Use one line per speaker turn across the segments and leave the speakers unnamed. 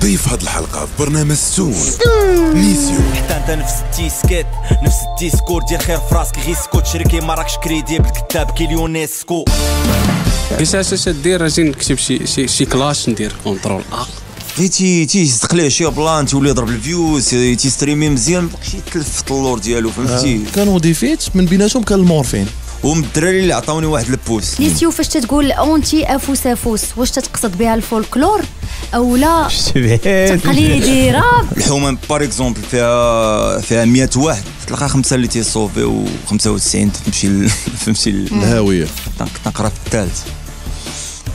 ضيف هاد الحلقة في برنامج سون ميسيو حتى انت نفس التيسكيت نفس التيسكور دير خير في راسك غير سكوت شركي مراكش كريدي بالكتاب كيليونيسكو
كيفاش إيه، اش دير اجي نكتب شي شي, شي كلاش ندير كونترول
ا بغيتي تيزق ليه شي بلان تولي يضرب الفيوز تيستريمي مزيان مابقاش في اللور ديالو فهمتي آه، كانوا ديفيت من بيناتهم كان المورفين وهم الدراري اللي عطاوني واحد البوس نسيو
فاش تتقول اونتي افوس افوس واش تتقصد بها الفولكلور او لا
تقليدي راب الحومه بار اكزومبل فيها فيها 100 واحد تلقى خمسه اللي تيصوفي و95 تمشي تمشي الهاويه تنقرا في الثالث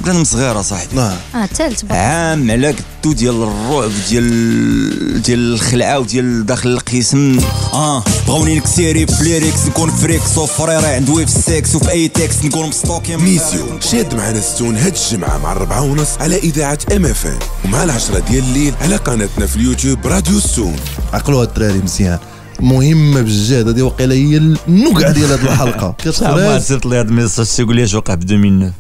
كنا صغيره صاحبي نعم. اه الثالث عام على قدو ديال الرعب ديال ديال الخلعه وديال داخل القسم اه بغاوني نكسيري في ليريكس نكون فريكس فريري عندوي في السكس وفي اي تكس نكون مستوكي ميسيو شاد معنا ستون هاد الجمعه مع الربعه ونص على اذاعه ام اف ان ومع العشره ديال الليل على قناتنا في اليوتيوب راديو ستون
عقلوها الدراري مزيان مهمه بجد هذه وقيلة هي النقعه ديال هذه الحلقه كتخرج ما
صيفط لي هذا الميساج تيقول لي اش وقع ب 2009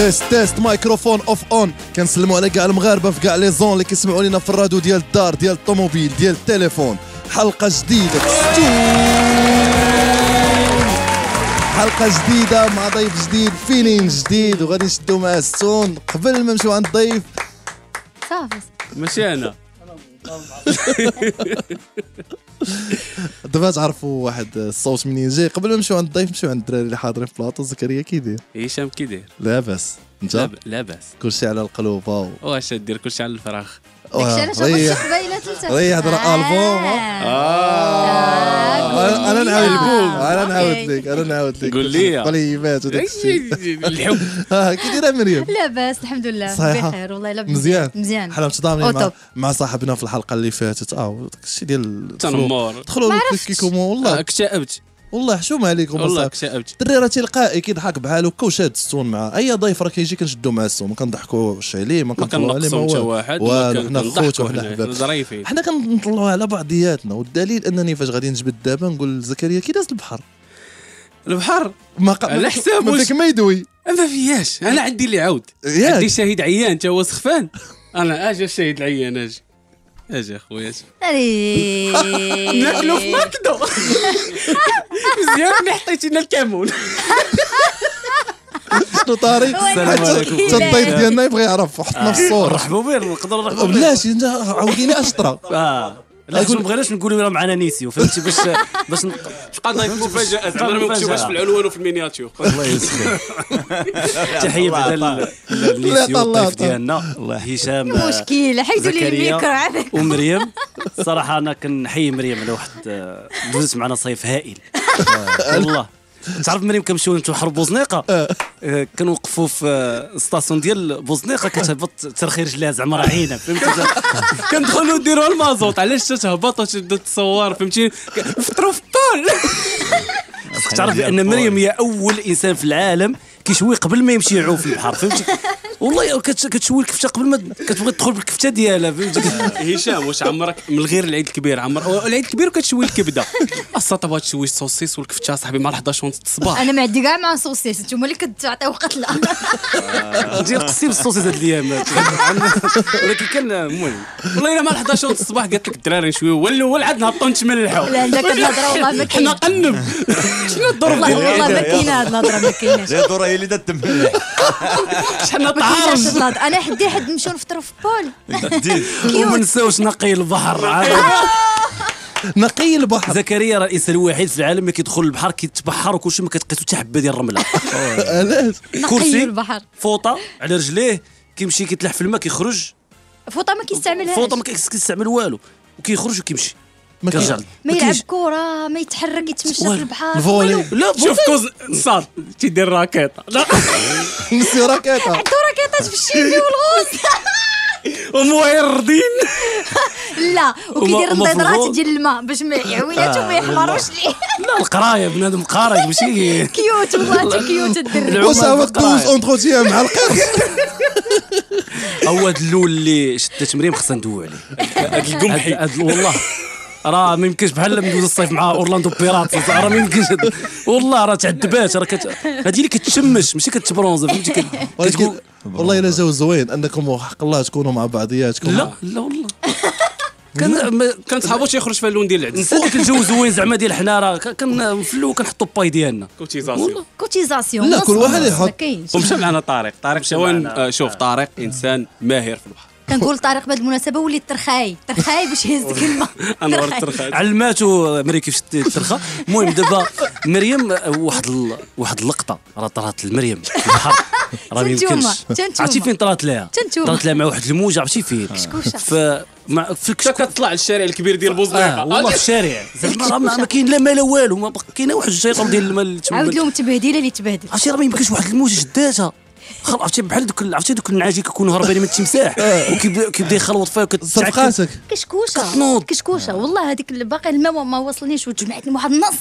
تيست تيست مايكروفون اوف اون كنسلموا على كاع المغاربه في كاع لي زون اللي كيسمعوا لينا في الراديو ديال الدار ديال الطوموبيل ديال التليفون حلقه جديده حلقه جديده مع ضيف جديد فيلين جديد وغادي نشدو معاه السون قبل ما نمشيو عند الضيف
صافي
ماشي انا
دابا تعرفوا واحد الصوت منين جاي قبل ما نمشيو عند الضيف نمشيو عند الدراري اللي حاضرين في بلاطو زكريا كيدير
هشام إيه، كيدير
لاباس انت لاباس كلشي على القلوبه
واش دير كلشي على الفراخ
آه، ريح
ريح آه. البوم آه.
انا نعاود لك انا نعاود
لك انا نعاود لك قول لي طليبات وداك الشيء الحب كي دايره مريم
لاباس الحمد لله صحيحه بخير والله لاباس مزيان مزيان حنا
متضامنين مع صاحبنا في الحلقه اللي فاتت اه داك الشيء ديال التنمر دخلوا كيكم والله اكتئبت والله حشومه عليكم والله الدري راه تلقائي كيضحك بحال هكا وشاد السون مع اي ضيف راه كيجي كنشدو مع السون ما كنضحكوش عليه ما كنطلعوا عليه ما واحد والو حنا خوت وحنا احباب حنا كنطلعوا على بعضياتنا والدليل انني فاش غادي نجبد دابا نقول لزكريا كي داز البحر
البحر ما ق... على حساب فيك ما يدوي ما فياش انا عندي اللي عاود عندي شهيد عيان تا هو سخفان انا اجا الشهيد العيان اجي اجي اخويا
اجي ناكلو في ماكدو مزيان اللي حطيتينا الكمون
شنو
طاري حتى الضيف ديالنا يبغي يعرف حطنا آه. في الصور رحبوا
بير نقدر نرحبوا به بلاش انت عاوديني اشطرى آه. لا ما بغيناش نقولوا راه معنا نيسيو فهمتي باش باش تبقى ضيف مفاجاه زعما ما مكتوباش في
العنوان وفي المينياتور الله يسلمك
تحيه بعدا لنيسيو الضيف ديالنا هشام مشكل
حيدوا لي الميكرو عافاك ومريم
الصراحه انا كنحيي مريم على واحد دوزت معنا صيف هائل آه. والله تعرف ملي كنمشيو حرب بوزنيقه آه. آه، كنوقفوا في ستاسيون ديال بوزنيقه كتهبط ترخي رجليها زعما راه عينه
فهمتي كندخلوا نديروا المازوط علاش تهبط وتبدا تصور فهمتي فطروا في الطول تعرف بان مريم
هي اول انسان في العالم كيشوي قبل ما يمشي يعوف في البحر فهمتي والله كتشوي الكفته قبل ما كتبغي تدخل بالكفته
ديالها فهمتي هشام واش عمرك من غير العيد الكبير عمر العيد الكبير وكتشوي الكبده اصلا تبغى تشوي السوسيس والكفته صاحبي مع 11 ونص الصباح انا
ما عندي كاع مع سوسيس انتم اللي كتعطيو قتله
نجي نقصي بالسوسيس هاد الايام ولكن كان المهم والله الا مع 11 ونص الصباح قالت لك الدراري نشويو هو الاول عاد نهبطوا نتملحوا لا لا كتهضر
والله ما كاين حنا قنب شنو الظروف والله
ما كاينه هاد الهضره ما كايناش الهضره هي اللي دات تملح
شحال
عارف انا حدي حد نمشيو نفطروا في بول وما
نساوش نقي البحر نقي البحر زكريا راه الانسان الوحيد في العالم اللي كيدخل البحر كيتبحر وكل شيء ما كتلقيتو حتى حبه ديال الرمله علاش كرسي البحر فوطه على رجليه كيمشي كيتلح في الماء كيخرج
فوطه ما كيستعملهاش فوطه ما
كيستعمل والو وكيخرج وكيمشي كيجعل ما يلعب
كره ما يتحرك يتمشى في البحر فولي لا شوف كوز
صار تيدير راكيطه لا نسي راكيطه عندو
راكيطات في الشيبي والغوص وموردين لا وكيدير الضيضرات ديال الماء باش ما يعويات آه، ما يحمروش ليه لا
القرايه بنادم قاري ماشي
كيوت والله كيوت الدري وساوى
دوز اونتروتيان مع القاري هو هذا اللول اللي شدت مريم خصنا ندوي عليه هذا القمحي والله راه ما يمكنش بحال ندوز الصيف مع اورلاندو بيرات راه ما يمكنش والله راه تعذبات راه كت... هذه اللي كتشمش ماشي
كتبرونز فهمتي كت... كتقول والله الا جاو زوين انكم وحق الله تكونوا مع بعضياتكم
لا لا والله كان كان صحابو تيخرج فيها اللون ديال العدس نسى الجو زوين زعما
ديال حنا راه كنفلو كنحطوا الباي ديالنا كوتيزاسيون
كوتيزاسيون لا كل واحد يحط
ومشى معنا طارق طارق آه، شوف طارق انسان ماهر في البحر
كنقول طارق بهذه المناسبه وليت ترخاي ترخاي باش يهز كلمه
انوار الترخاي علماتو مريم كيفاش
ترخى المهم دابا مريم آه، واحد ال... واحد اللقطه راه طرات لمريم في البحر راه ما يمكنش عرفتي فين طرات لها طرات لها مع واحد الموجه عرفتي فين كشكوشه مع في الكشكوشه كتطلع للشارع الكبير ديال آه، بوزنيقه آه والله في الشارع زعما ما كاين لا لا والو ما كاين واحد الشيطان ديال المال عاود
لهم التبهديله اللي تبهدل عرفتي راه ما يمكنش واحد الموجه شداتها
عرفتي بحال دوك عرفتي دوك النعاجي كيكونوا هربانين من التمساح إيه. وكيبدا يخلوط فيها راسك
كشكوشه كشكوشه والله هذيك باقي الماء ما وصلنيش وجمعت واحد النص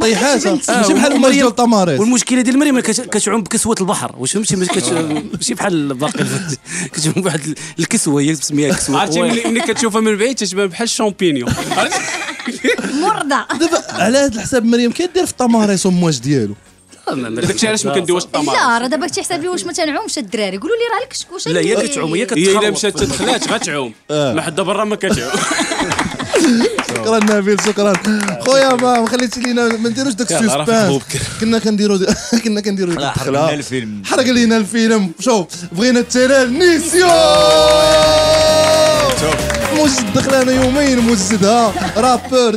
طيحات ماشي آه، بحال الماء ديال والمشكله ديال المريم كتعوم بكسوه البحر واش فهمتي ماشي بحال باقي كتعوم بواحد الكسوه هي
تسميها
كسوه عرفتي ملي
كتشوفها من بعيد تتبان بحال الشامبينيون
مرضى
دابا على هذا الحساب مريم كيدير في الطماريس ومواج ديالو
آه، داكشي علاش ما كنديروش الطماطم
لا راه دابا كتحسب واش ما تنعومش الدراري قولوا لي راه الكشكوشه لا هي
كتعوم هي كتخلط هي إيه، الا مشات تدخلات غتعوم آه. ما حدا برا ما كتعوم
شكرا نبيل شكرا خويا ما خليتي لينا ما نديروش داك السوسبان كنا كنديرو كنا كنديرو حرق لنا الفيلم حرق لينا الفيلم شوف بغينا التلال نيسيون موجد انا يومين موجدها رابور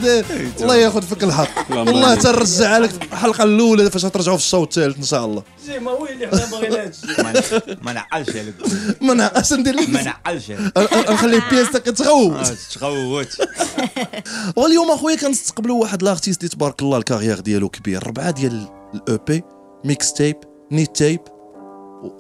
الله ياخذ فيك الحق والله تنرجع لك الحلقه الاولى فاش ترجعوا في الشوط الثالث ان شاء الله
جي ما حنا باغيين
هادشي ما نعقلش عليك ما نعقلش ندير ما نعقلش نخلي بيس تغوت تغوت واليوم اخويا كنستقبلوا واحد لارتيست اللي تبارك الله الكارير ديالو كبير ربعه ديال الاو بي ميكس تيب نيت تيب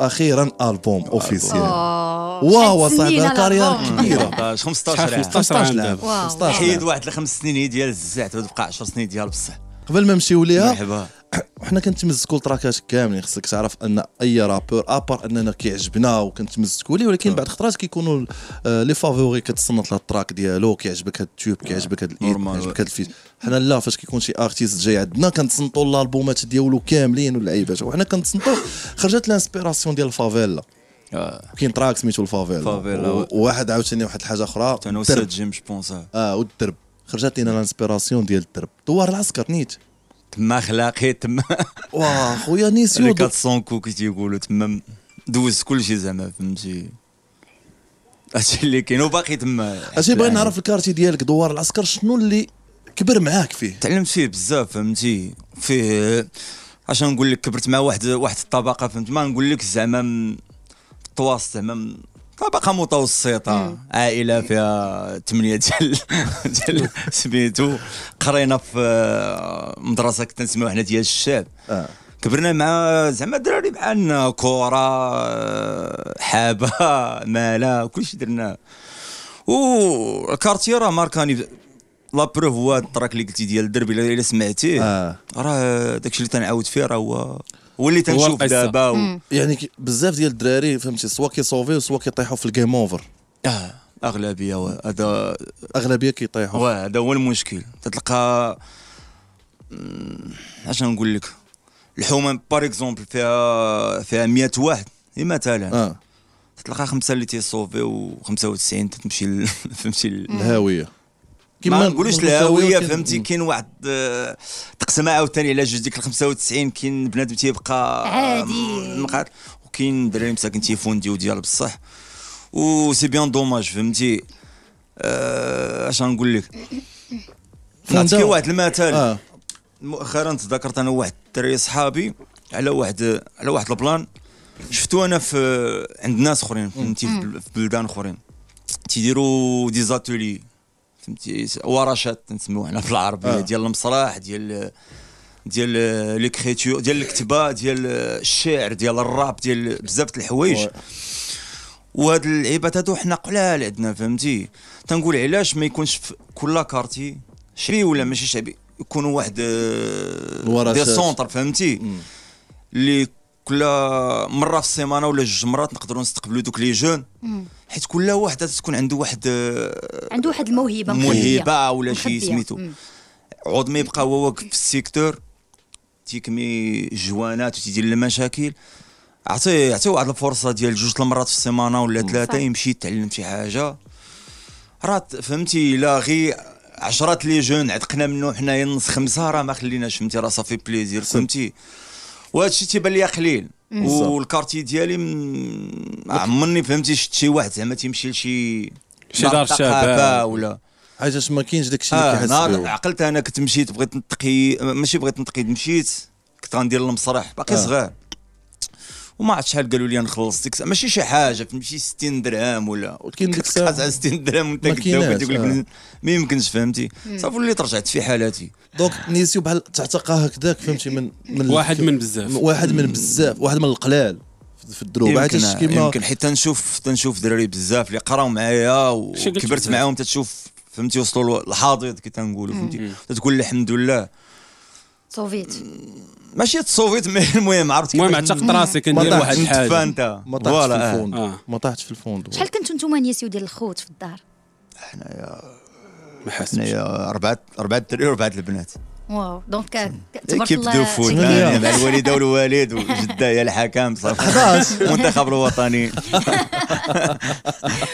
واخيرا البوم اوفيسيال
آه.
واو صاحبي كارير كبيره
15 15 عام 15 حيد واحد الخمس سنين ديال الزعت تبقى 10 سنين ديال بصح
قبل ما نمشيو ليها مرحبا وحنا كنتمزكوا التراكات كاملين خصك تعرف ان اي رابور ابار اننا كيعجبنا وكنتمزكوا ليه ولكن آه. بعد خطرات كيكونوا لي آه، فافوري كتصنت له التراك ديالو كيعجبك هاد التيوب كيعجبك هاد الايد كيعجبك هاد الفيت حنا لا فاش كيكون شي ارتيست جاي عندنا كنتصنتوا الالبومات ديالو كاملين واللعيبات وحنا كنتصنتوا خرجت لانسبيراسيون ديال الفافيلا آه. كاين تراك سميتو الفافيلا فافيلا واحد عاوتاني واحد الحاجه اخرى تنوسات جيم جبونس اه والدرب خرجت لنا الانسبيراسيون ديال الدرب
دوار العسكر نيت تما خلاقي تما وا خويا نيسيو 400 كي تيقولوا تما دوزت كلشي زعما فهمتي هادشي اللي كاين وباقي تما هادشي بغيت نعرف
الكارتي ديالك دوار العسكر شنو اللي كبر معاك فيه
تعلمت فيه بزاف فهمتي فيه اش نقول لك كبرت مع واحد واحد الطبقه فهمت ما نقول لك زعما تواصل زعما طبقه متوسطه عائله فيها ثمانيه ديال ديال سميتو قرينا في مدرسه كنت نسميوها حنا ديال الشعب آه. كبرنا مع زعما الدراري بحالنا كره حابه مالا كلشي درناه والكارتي راه ماركاني لا بروف هو التراك اللي قلتي ديال الدرب الا سمعتيه آه. راه داكشي اللي تنعاود فيه راه هو واللي تنشوف دابا و...
يعني بزاف ديال الدراري فهمتي سوا كيصوفي سوا كيطيحوا في الجيم اوفر
اه اغلبيه هذا
اغلبيه كيطيحوا
واه هذا هو المشكل تتلقى اش نقول لك الحومه بار اكزومبل فيها فيها 100 واحد مثلا آه. تتلقى خمسه اللي تيصوفي و95 تمشي فهمتي الهاويه كيما ما نقولوش الهويه فهمتي كاين واحد آه، تقسمها عاوتاني على جوج ديك ال 95 كاين بنادم تيبقى عادي آه، مقاتل وكاين دراري مساكن تيفونديو ديال بصح و سي بيان دوماج فهمتي آه، اش أه غنقول لك نعطيك واحد المثال آه. مؤخرا تذكرت انا واحد الدري صحابي على واحد على واحد البلان شفتو انا في عند ناس اخرين فهمتي في بلدان اخرين تيديروا ديزاتولي فهمتي ورشات نسميو حنا في العربيه آه. ديال المسرح ديال ديال ليكريتور ديال الكتابه ديال الشعر ديال الراب ديال بزاف د الحوايج وهاد العيبات هادو حنا قلال عندنا فهمتي تنقول علاش ما يكونش في كل كارتي شعبي ولا ماشي شعبي يكونوا واحد آه، دي سونتر فهمتي اللي كل مره في السيمانه ولا جوج مرات نقدروا نستقبلوا دوك لي جون حيت كل واحد تكون عنده واحد آه،
عنده واحد الموهبه موهبه ولا شي سميتو
عوض ما يبقى هو واقف في السيكتور تيكمي جوانات وتيدير المشاكل عطي عطي واحد الفرصه ديال جوج المرات في السيمانه ولا ثلاثه يمشي يتعلم شي حاجه راه فهمتي لا غي عشرات لي جون عتقنا منه حنايا نص خمسه راه ما خليناش فهمتي راه صافي بليزير فهمتي وهذا الشيء تيبان لي قليل والكارتي ديالي عمرني فهمتي شفت شي واحد زعما تيمشي لشي شي دار شباب ولا حاجه ما كاينش داك الشيء اللي آه، كيحس نهار نعم، عقلت انا كنت مشيت بغيت نتقي ماشي بغيت نتقي مشيت كنت غندير المسرح باقي آه. صغير وما عرفت شحال قالوا لي نخلص ديك ماشي شي حاجه فهمتي 60 درهم ولا كاين ديك الساعه 60 درهم وانت كذاب تقول لك آه. ما يمكنش فهمتي صافي وليت رجعت في حالاتي
دونك نيسيو بحال تعتقى هكذاك فهمتي من, من واحد من بزاف واحد من بزاف واحد من
القلال في الدروب عاد كيما يمكن حيت تنشوف تنشوف دراري بزاف اللي قراو معايا وكبرت معاهم تتشوف فهمتي وصلوا الحاضر كي تنقولوا فهمتي تقول الحمد لله صوفيت ماشي تصوفيت مي المهم عرفت المهم عتقت راسي كندير واحد الحاجه ما طاحتش في آه. الفوند آه. ما طاحتش في الفوند شحال
كنتو نتوما نيسيو ديال الخوت في الدار؟
حنايا ما حنايا اربعه اربعه الدراري واربعه البنات
واو دونك euh, تبارك الله كيف آه، دفوت مع الوالده
والوالد وجده هي الحكام صافي خلاص المنتخب الوطني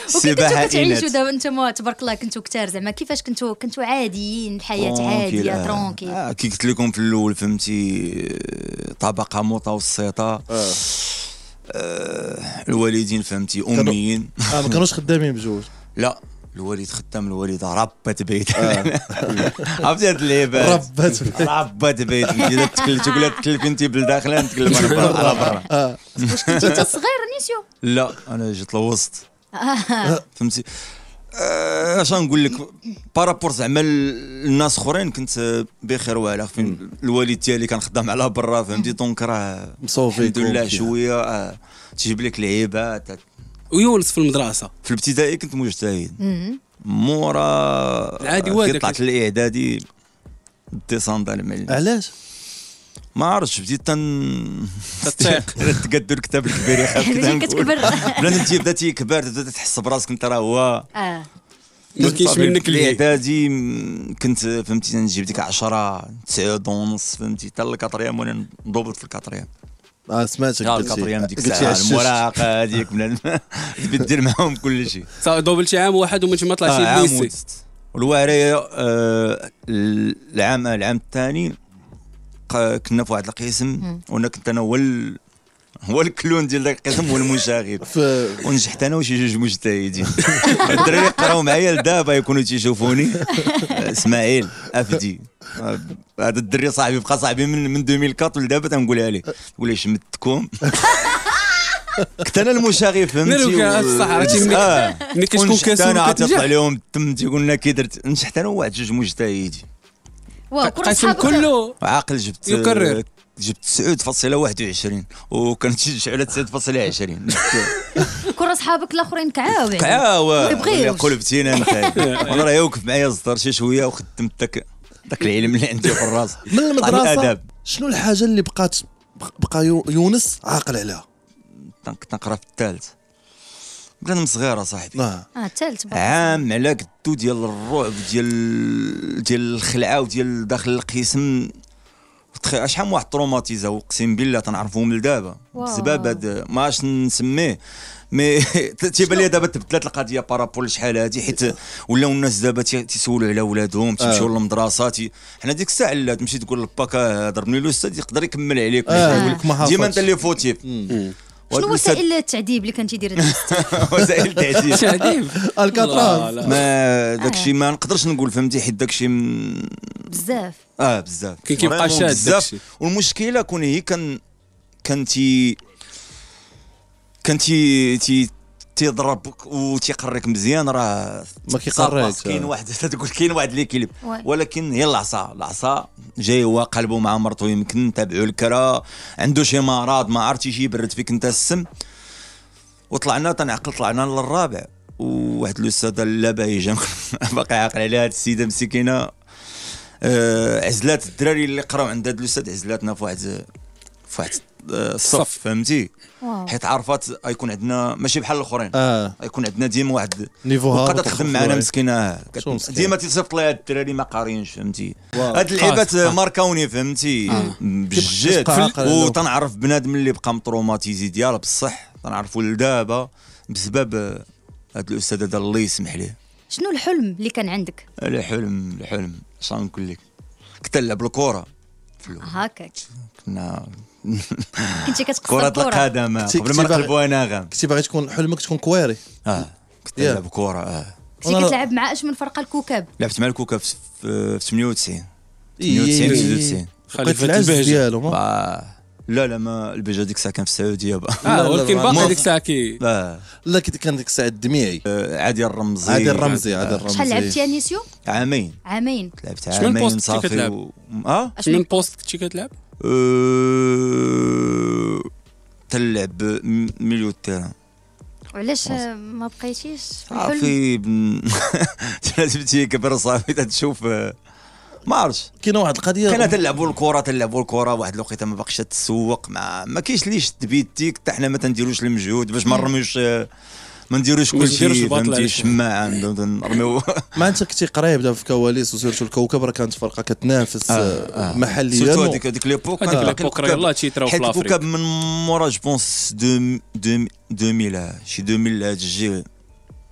السباحه كتعيشوا دابا
انتم تبارك الله كنتوا كثار زعما كيفاش كنتوا كنتوا عاديين الحياه عاديه ترونكي آه. آه،
كي قلت لكم في الاول فهمتي طبقه متوسطه الوالدين فهمتي اميين ما كانوش خدامين بجوج لا الوالد خدام الوالده ربت بيت آه. عرفتي هاد اللعيبات ربت ربت بيت انت تكلت تقول تكلف انت بالداخل نتكلم انا برا آه. واش كنت انت صغير نيسيو لا انا جيت للوسط
آه.
فهمتي اش نقول لك بارابور زعما الناس اخرين كنت بخير وعلى فين الوالد ديالي كان خدام على برا فهمتي دونك راه مصوفي الحمد لله شويه تجيب لك لعيبات ويونس في المدرسه في الابتدائي كنت مجتهد مورا العادي كي طلعت الاعدادي ديسوند على المعلم علاش ما عرفتش بديت تن تطيق تقدر الكتاب الكبير يا خالتي كتكبر بلا انت بدات يكبر تبدا تحس براسك انت راه هو اه ما كاينش منك الاعدادي كنت فهمتي نجيب ديك 10 9 ونص فهمتي حتى الكاتريام وانا ندوبر في الكاتريام اه سمعتك نعم، قلت كاتريام ديك الساعه المراهقه هذيك تبدل معاهم كل شيء صافي دوبل شي عام واحد ومن ثم طلعتي آه عام والواريه آه العام العام الثاني كنا في واحد القسم وانا كنت انا هو هو الكلون ديال ذاك القسم هو المشاغب ونجحت انا وشي جوج مجتهدين الدراري قراو معايا لدابا يكونوا تيشوفوني آه، اسماعيل افدي هذا الدري صاحبي بقى صاحبي من من 2004 لدابا تنقولها ليه تقول لي شمتكم كنت انا المشاغب فهمتي الصح راه ملي كتكون كاسول انا عطيت عليهم التم تيقول لنا كي درت نجحت انا واحد جوج مجتهدين
القاسم
كله
عاقل جبت يكرر جبت 9.21 وكانت شي على 9.20
كل اصحابك الاخرين كعاوي كعاوي يقول يبغيوش
قلبتينا نخاف انا راه يوقف معايا الزطر شي شويه وخدمت داك العلم اللي عندي في الراس من المدرسه
شنو الحاجه اللي بقات بقى يونس عاقل
عليها تنقرا في الثالث كنا صغيرة صغير صاحبي نعم. اه الثالث عام على قدو ديال الرعب ديال ديال الخلعه وديال داخل القسم شحال من واحد تروماتيزا اقسم بالله تنعرفهم لدابا بسبب هذا ما نسميه مي تيبان لي دابا تبدلات القضيه بارابول شحال هادي حيت ولاو الناس دابا تيسولوا على ولادهم تيمشيو آه. للمدرسه حنا ديك الساعه لا تمشي تقول لباك آه، ضربني الاستاذ يقدر يكمل عليك آه. ديما انت اللي فوتيف شنو وسائل
التعذيب اللي كان تيدير
وسائل التعذيب التعذيب الكاتراز ما داكشي ما نقدرش نقول فهمتي حيت داكشي بزاف اه بزاف كيبقى شاد بزاف والمشكله كون هي كان كان تي كان تي تي تيضربك وتيقريك مزيان راه ما كيقريك كاين واحد تقول كاين واحد ليكيليب ولكن هي العصا العصا جاي هو قلبه مع مرته يمكن تابعو الكرا عنده شي مرض ما عرفتي شي يبرد فيك انت السم وطلعنا تنعقل طلعنا للرابع وواحد الاستاذ باهي جا باقي عاقل عليها هاد السيده مسكينه آه عزلات الدراري اللي قراو عند هاد الاستاذ عزلاتنا في واحد في واحد الصف فهمتي حيت عرفات غيكون عندنا ماشي بحال الاخرين آه. غيكون عندنا ديما واحد نيفو وقد تخدم معنا مسكينه ديما تيصيفط لي هاد الدراري ما قاريينش فهمتي هاد اللعيبات آه. ماركوني فهمتي آه. بجد وتنعرف بنادم اللي بقى متروماتيزي ديال بصح تنعرفو لدابا بسبب هاد الاستاذ هذا الله يسمح ليه
شنو الحلم اللي كان عندك؟
الحلم الحلم شنو نقول لك كنت نلعب الكره هكاك كنا
كنتي كرة القدم
قبل ما نقلبوها غام كنتي باغي تكون حلمك تكون كويري اه كنت نلعب كرة اه
كنتي كتلعب مع اش من فرقة الكوكب
لعبت مع الكوكب في 98 98 99 خليفة البهجة ديالهم لا لا ما البيجا ديك الساعه كان في السعوديه بقى آه ولكن باقي ديك الساعه كي آه. لا كان ديك الساعه الدميعي آه، عادي الرمزي عادي الرمزي عادي آه. الرمزي شحال لعبت انيسيو؟ عامين عامين لعبت عامين صافي بوست كتلعب؟ اه شمن
بوست كنتي كتلعب؟
أه... تلعب ميليو تيران
وعلاش ما بقيتيش صافي
جبتي كبر صافي تشوف ما عرفتش كاينه واحد القضيه كنا تلعبوا الكره تلعبوا الكره واحد الوقيته ما باقيش تسوق ما ما كاينش ليش تبيتيك حتى حنا ما تنديروش المجهود باش ما نرميوش آه، ما نديروش كل شيء فهمتي شماعه نرميو
ما انت كنتي قريب دابا في الكواليس وسيرتو الكوكب راه كانت فرقه كتنافس آه، آه، آه. محليا سيرتو هذيك هذيك ليبوك ليبوك راه يلاه تيتراو في الافريك الكوكب
من مورا جوبونس دو 2000 شي 2000 هاد تجي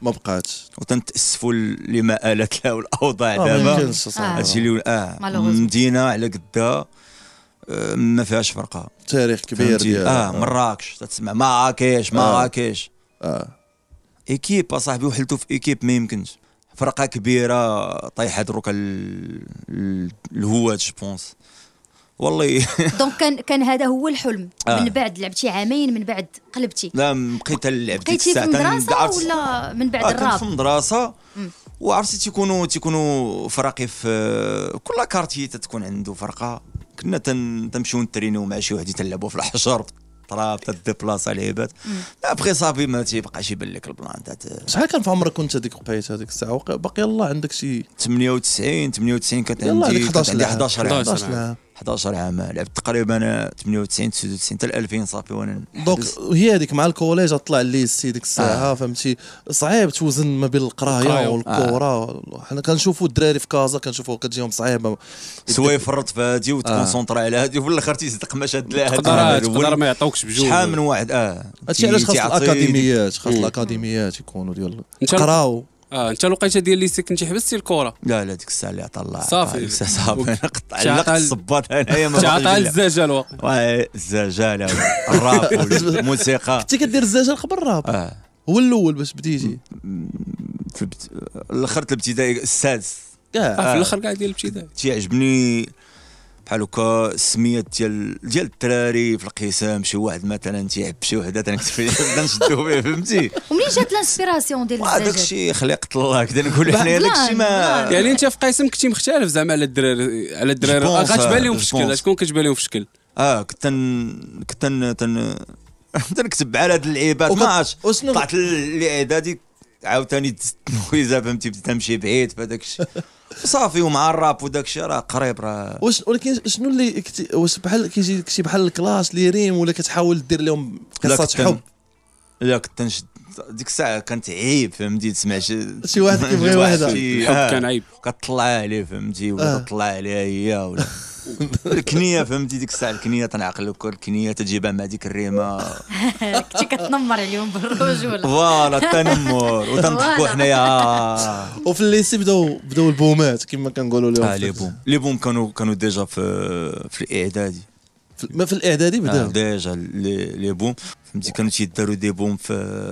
ما بقاتش وتنتاسفوا الات لها والاوضاع دابا هادشي اللي اه مدينه على قدها ما فيهاش فرقه تاريخ كبير ديال اه مراكش تسمع مراكش مراكش اه, آه. ايكيب اصاحبي وحلتو في ايكيب ما يمكنش فرقه كبيره طايحه دروك الهواد جوبونس والله
دونك كان كان هذا هو الحلم آه. من بعد لعبتي عامين من بعد قلبتي لا
بقيت نلعب ديك الساعه في المدرسه
ولا من بعد آه، الراب في
المدرسه وعرفتي تيكونوا تيكونوا فراقي في كل كارتي تتكون عنده فرقه كنا تنمشيو نترينيو مع شي واحد يتلعبوا في الحجر الطراب تديبلاصا لعيبات ابخي صافي ما تيبقاش يبان لك البلان شحال آه. كان في عمرك كنت هذيك بقيت هذيك الساعه باقي الله عندك شي 98 98 كانت عندي 11 عام 11 11 عام لعبت تقريبا 98 99 حتى 2000 صافي وانا
دونك هي هذيك مع الكوليج طلع الليستي ديك الساعه آه. فهمتي صعيب توزن ما بين القرايه والكوره آه. حنا كنشوفوا الدراري في كازا كنشوفوا كتجيهم صعيبه سوا يفرط في
هذه وتكونسونترا آه. على هذه وفي الاخر تيزدق ما شاد لها تقدر ما يعطوكش بجوج شحال من واحد اه هادشي علاش خاص الاكاديميات
خاص الاكاديميات يكونوا ديال قراو
اه انت الوقيته ديال اللي كنتي حبستي الكره لا لا ديك الساعه اللي عطى الله صافي صافي انا قطع علق الصباط انايا ما عطى الزجل
واه الزجل الراب الموسيقى كنتي كدير الزجل قبل الراب اه هو الاول باش بديتي في الاخر الابتدائي السادس اه في الاخر كاع ديال الابتدائي تيعجبني بحال هكا السميات ديال ديال الدراري في القسام شي واحد مثلا تيعب شي وحده تنكتب فيها نشدو فيها فهمتي
ومنين جات لانسبيراسيون ديال الزجاج هذاك الشيء
خليقة
الله كذا نقول حنايا هذاك الشيء ما يعني انت في قسم كنتي مختلف زعما على الدراري على الدراري غتبان لهم في الشكل شكون
كتبان لهم في الشكل اه كنت كنت تنكتب على هاد اللعيبات ما عرفتش طلعت الاعدادي عاوتاني تنويزه فهمتي بديت نمشي بعيد هذاك الشيء صافي ومع الراب وداك الشيء راه قريب راه
واش ولكن شنو اللي واش بحال كيجي كتي بحال الكلاس لي ريم ولا كتحاول دير لهم
قصه حب لا كنت نشد ديك الساعه كانت عيب فهمتي تسمع شي شي واحد كيبغي واحد الحب كان آه. عيب كطلع عليه فهمتي ولا آه. كطلع عليها هي ولا الكنيه فهمتي ديك الساعه الكنيه تنعقلك الكنيه تجيبها مع ديك الريمه
كنتي كتنمر عليهم بالرجوله فوالا التنمر
وتنضحكوا
حنايا وفي الليسي بداو بداو البومات كما كنقولوا لهم اه لي بوم
لي بوم كانوا كانوا ديجا في في الاعدادي ما في الاعدادي بدا آه ديجا لي بوم فهمتي كانوا تيداروا دي بوم في,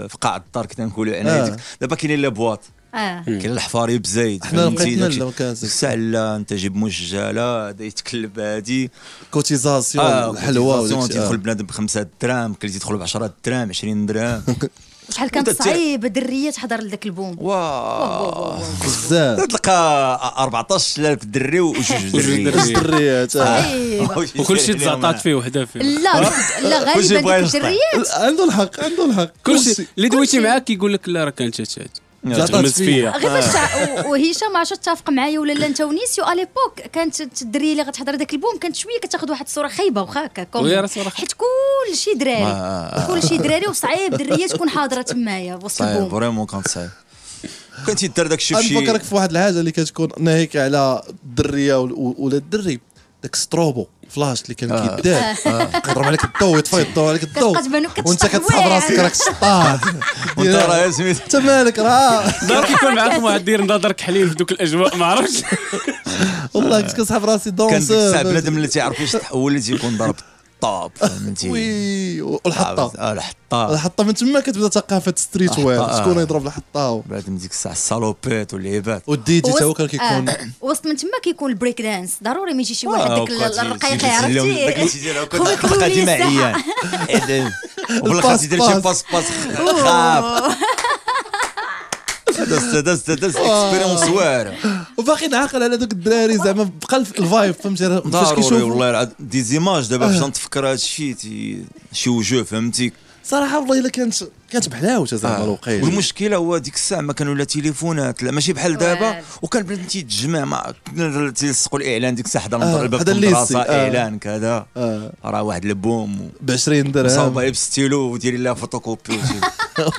في قاع الدار كنا نقولوا حنايا آه. دابا كاينين لي بواط آه. كاين الحفاري بزايد حنا لقيتنا لا وكازا لا انت جيب مجاله هذا يتكلب هادي كوتيزاسيون آه كوتيزاسيون تيدخل آه. بنادم بخمسه درام كل تيدخل ب 10 درام 20 درام
شحال كان صعيب دريه تحضر لذاك البوم واو
بزاف تلقى 14000 دري وجوج دريات
آه.
وكلشي تزعطات فيه وحده فيه
لا لا غالبا الدريات
عنده الحق عنده الحق كلشي اللي دويتي معاك كيقول لك لا راه كانت شات تغمز فيا غير
آه. وهشام ما عرفتش تتفق معايا ولا لا انت ونيسيو اليبوك كانت الدريه اللي غتحضر داك البوم كانت شويه كتاخذ واحد الصوره خايبه واخا هكا حيت كلشي دراري
كلشي دراري وصعيب دريه تكون حاضره
تمايا وسط البوم
فريمون كان صعيب كنت يدار داك الشيء
بشي نفكرك في
واحد الحاجه اللي كتكون ناهيك على الدريه ولا الدري داك ستروبو فلاش اللي كان آه. كيبدا آه. كيضرب عليك الضو يطفي الضو عليك الضو
وانت كتصحاب راسك راك سطار
وانت راه سميت انت
مالك راه
دار كيكون
معاكم واحد داير نظرك حليل في دوك الاجواء ما عرفتش
والله كنت كنصحاب راسي دونسور كان الساعه بنادم
اللي تيعرف واش هو اللي تيكون ضرب الحطاب فهمتي وي والحطه آه الحطه
الحطه من تما كتبدا ثقافه ستريت وير شكون آه. يضرب الحطه بعد من ديك الساعه
السالوبيت واللعيبات والدي جي تا هو كان آه، كيكون
وسط من تما كيكون البريك دانس ضروري ما يجي شي واحد آه، داك الرقيق عرفتي حلقه جماعيه
وبالخاص يدير شي باس باس خاف دازت دازت دازت اكسبيريونس واعره
وباقي نعقل على دوك الدراري زعما بقى الفايب فهمتي ضروري والله
دي زيماج دابا فاش آه. نتفكر هذا الشيء شي وجوه فهمتي
صراحه والله الا كانت
كانت بحلاوته زعما آه. الوقيته والمشكله هو ديك الساعه ما كانوا لا تليفونات لا ماشي بحال دابا وكان بلاتي تيتجمع مع تيلصقوا الاعلان ديك الساعه حدا نضرب آه. المدرسه آه. اعلان كذا آه. راه واحد البوم ب 20 درهم صوبه بستيلو وديري لها فوتوكوبي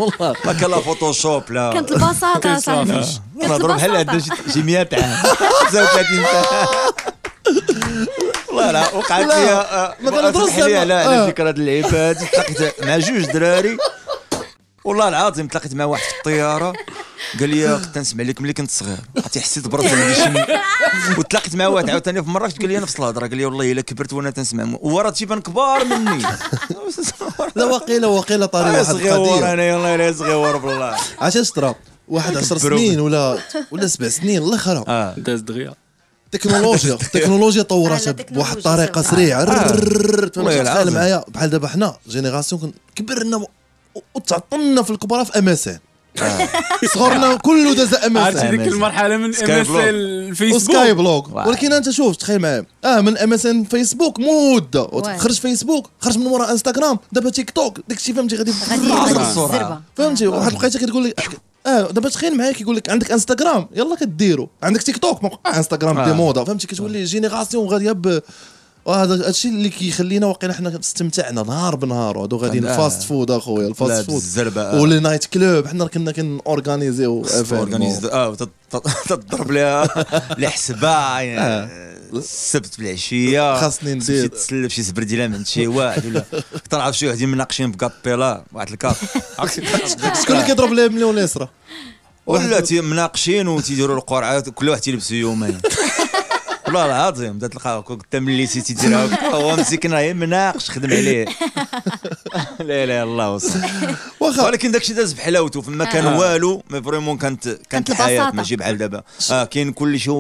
والله ما كان لا فوتوشوب لا كانت البساطه صافي كنهضروا بحال هذا شي 100 عام
35
فوالا وقعت لي ما تنهضروش على على فكره العباد تلاقيت مع جوج دراري والله العظيم تلاقيت مع واحد في الطياره قال لي كنت نسمع لك ملي كنت صغير بقيت حسيت براسي عندي شي وتلاقيت مع واحد عاوتاني في مراكش قال لي نفس الهضره قال لي والله الا كبرت وانا تنسمع ورا تيبان كبار مني لا وقيله
وقيله طاري واحد صغير انا والله الا صغير بالله عشان شطرا واحد 10 سنين ولا ولا سبع سنين الاخر داز دغيا تكنولوجيا التكنولوجيا طورات بواحد الطريقه سريعه تخيل معايا بحال دابا حنا جينيراسيون كبرنا وتعطلنا في الكبرى في اماسين آه. صغرنا كله داز امازون عرفتي ديك المرحله
من ام الفيسبوك وسكاي بلوك ولكن
انت شوف تخيل معايا اه من امازون فيسبوك مده خرج فيسبوك خرج من وراء انستغرام دابا تيك توك داك الشيء فهمتي غادي فهمتي آه. واحد لقيتها كتقول لي اه دابا تخيل معايا كيقول لك عندك انستغرام يلا كديرو عندك تيك توك ما آه، انستغرام آه. دي موضه فهمتي كتولي جينيراسيون غاديه وهذا الشيء اللي كيخلينا واقيلا حنا استمتعنا نهار بنهار وهادو غاديين الفاست فود
اخويا الفاست فود الزربه ولي
نايت كلوب حنا كنا كنورغانيزيو اورغانيز
اه تضرب ليها الحسبه يعني آه. السبت بالعشيه خاصني ندير تسلف شي زبرديله من شي واحد ولا تعرف شي واحد مناقشين في كابيلا واحد الكاب شكون اللي
كيضرب ليه مليون اليسرى
ولا مناقشين وتيديروا القرعه كل واحد تيلبس يومين والله العظيم بدات تلقى قلت ملي سيتي ديرها هو مسكين راه مناقش خدم عليه لا اله الا الله وصل ولكن داكشي داز بحلاوته فما آه. كان والو مي فريمون كانت كانت الحياه ماشي بحال دابا اه كاين كلشي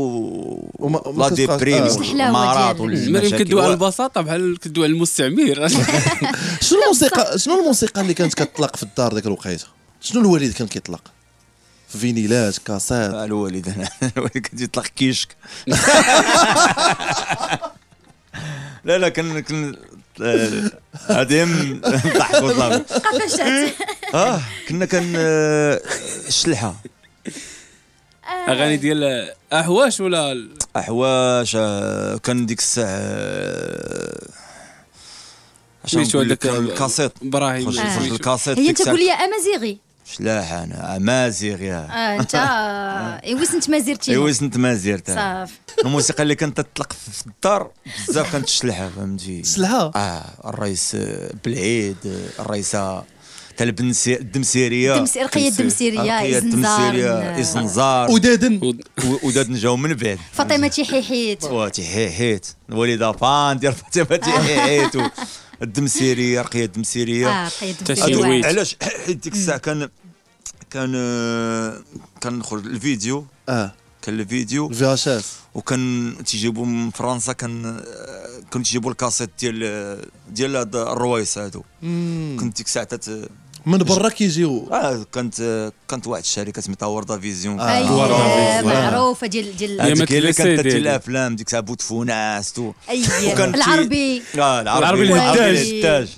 لا ديبريم والمرض والمشاكل كدوي على
البساطه بحال كدوي على المستعمر
شنو الموسيقى شنو الموسيقى اللي كانت كتطلق في الدار ديك الوقيته شنو الوالد كان كيطلق فينيلات
كاسات الوالد انا الوالد كان يطلق كيشك لا لا كن كن عديم آه، نضحك والله
قفشات اه
كنا كن الشلحه آه، آه. اغاني ديال احواش ولا احواش كان ديك الساعه شنو هذاك الكاسيت ابراهيم الكاسيت هي انت لي
امازيغي
شلاح انا امازيغ آه، يا اه,
آه. انت ايوس
انت ما زرتي صافي الموسيقى اللي كانت تطلق في الدار بزاف كانت تشلحها فهمتي تشلحها اه الرئيس آه، بالعيد الرئيسه تاع البنسي الدمسيريه القيه الدمسيريه الدمسيريه ازنزار ودادن ودادن جاو من بعد
فاطمه تيحيحيت
تيحيحيت الوالده فان ديال فاطمه تيحيحيت الدمسيريه رقيه الدمسيريه اه رقيه علاش حيت ديك الساعه كان كان كنخرج الفيديو اه كان الفيديو في اش اس وكان تيجيبو من فرنسا كان كنت تيجيبو الكاسيت ديال ديال هاد الرويس هادو كنت ديك الساعه من برا كيجيو اه كانت كانت واحد الشركه سميتها وردا فيزيون آه. أيوة، معروفه
ديال آه. ديال هي اللي كانت تدير
الافلام ديك الساعه بوتفوناس تو
أيوة. العربي
اه العربي الهداج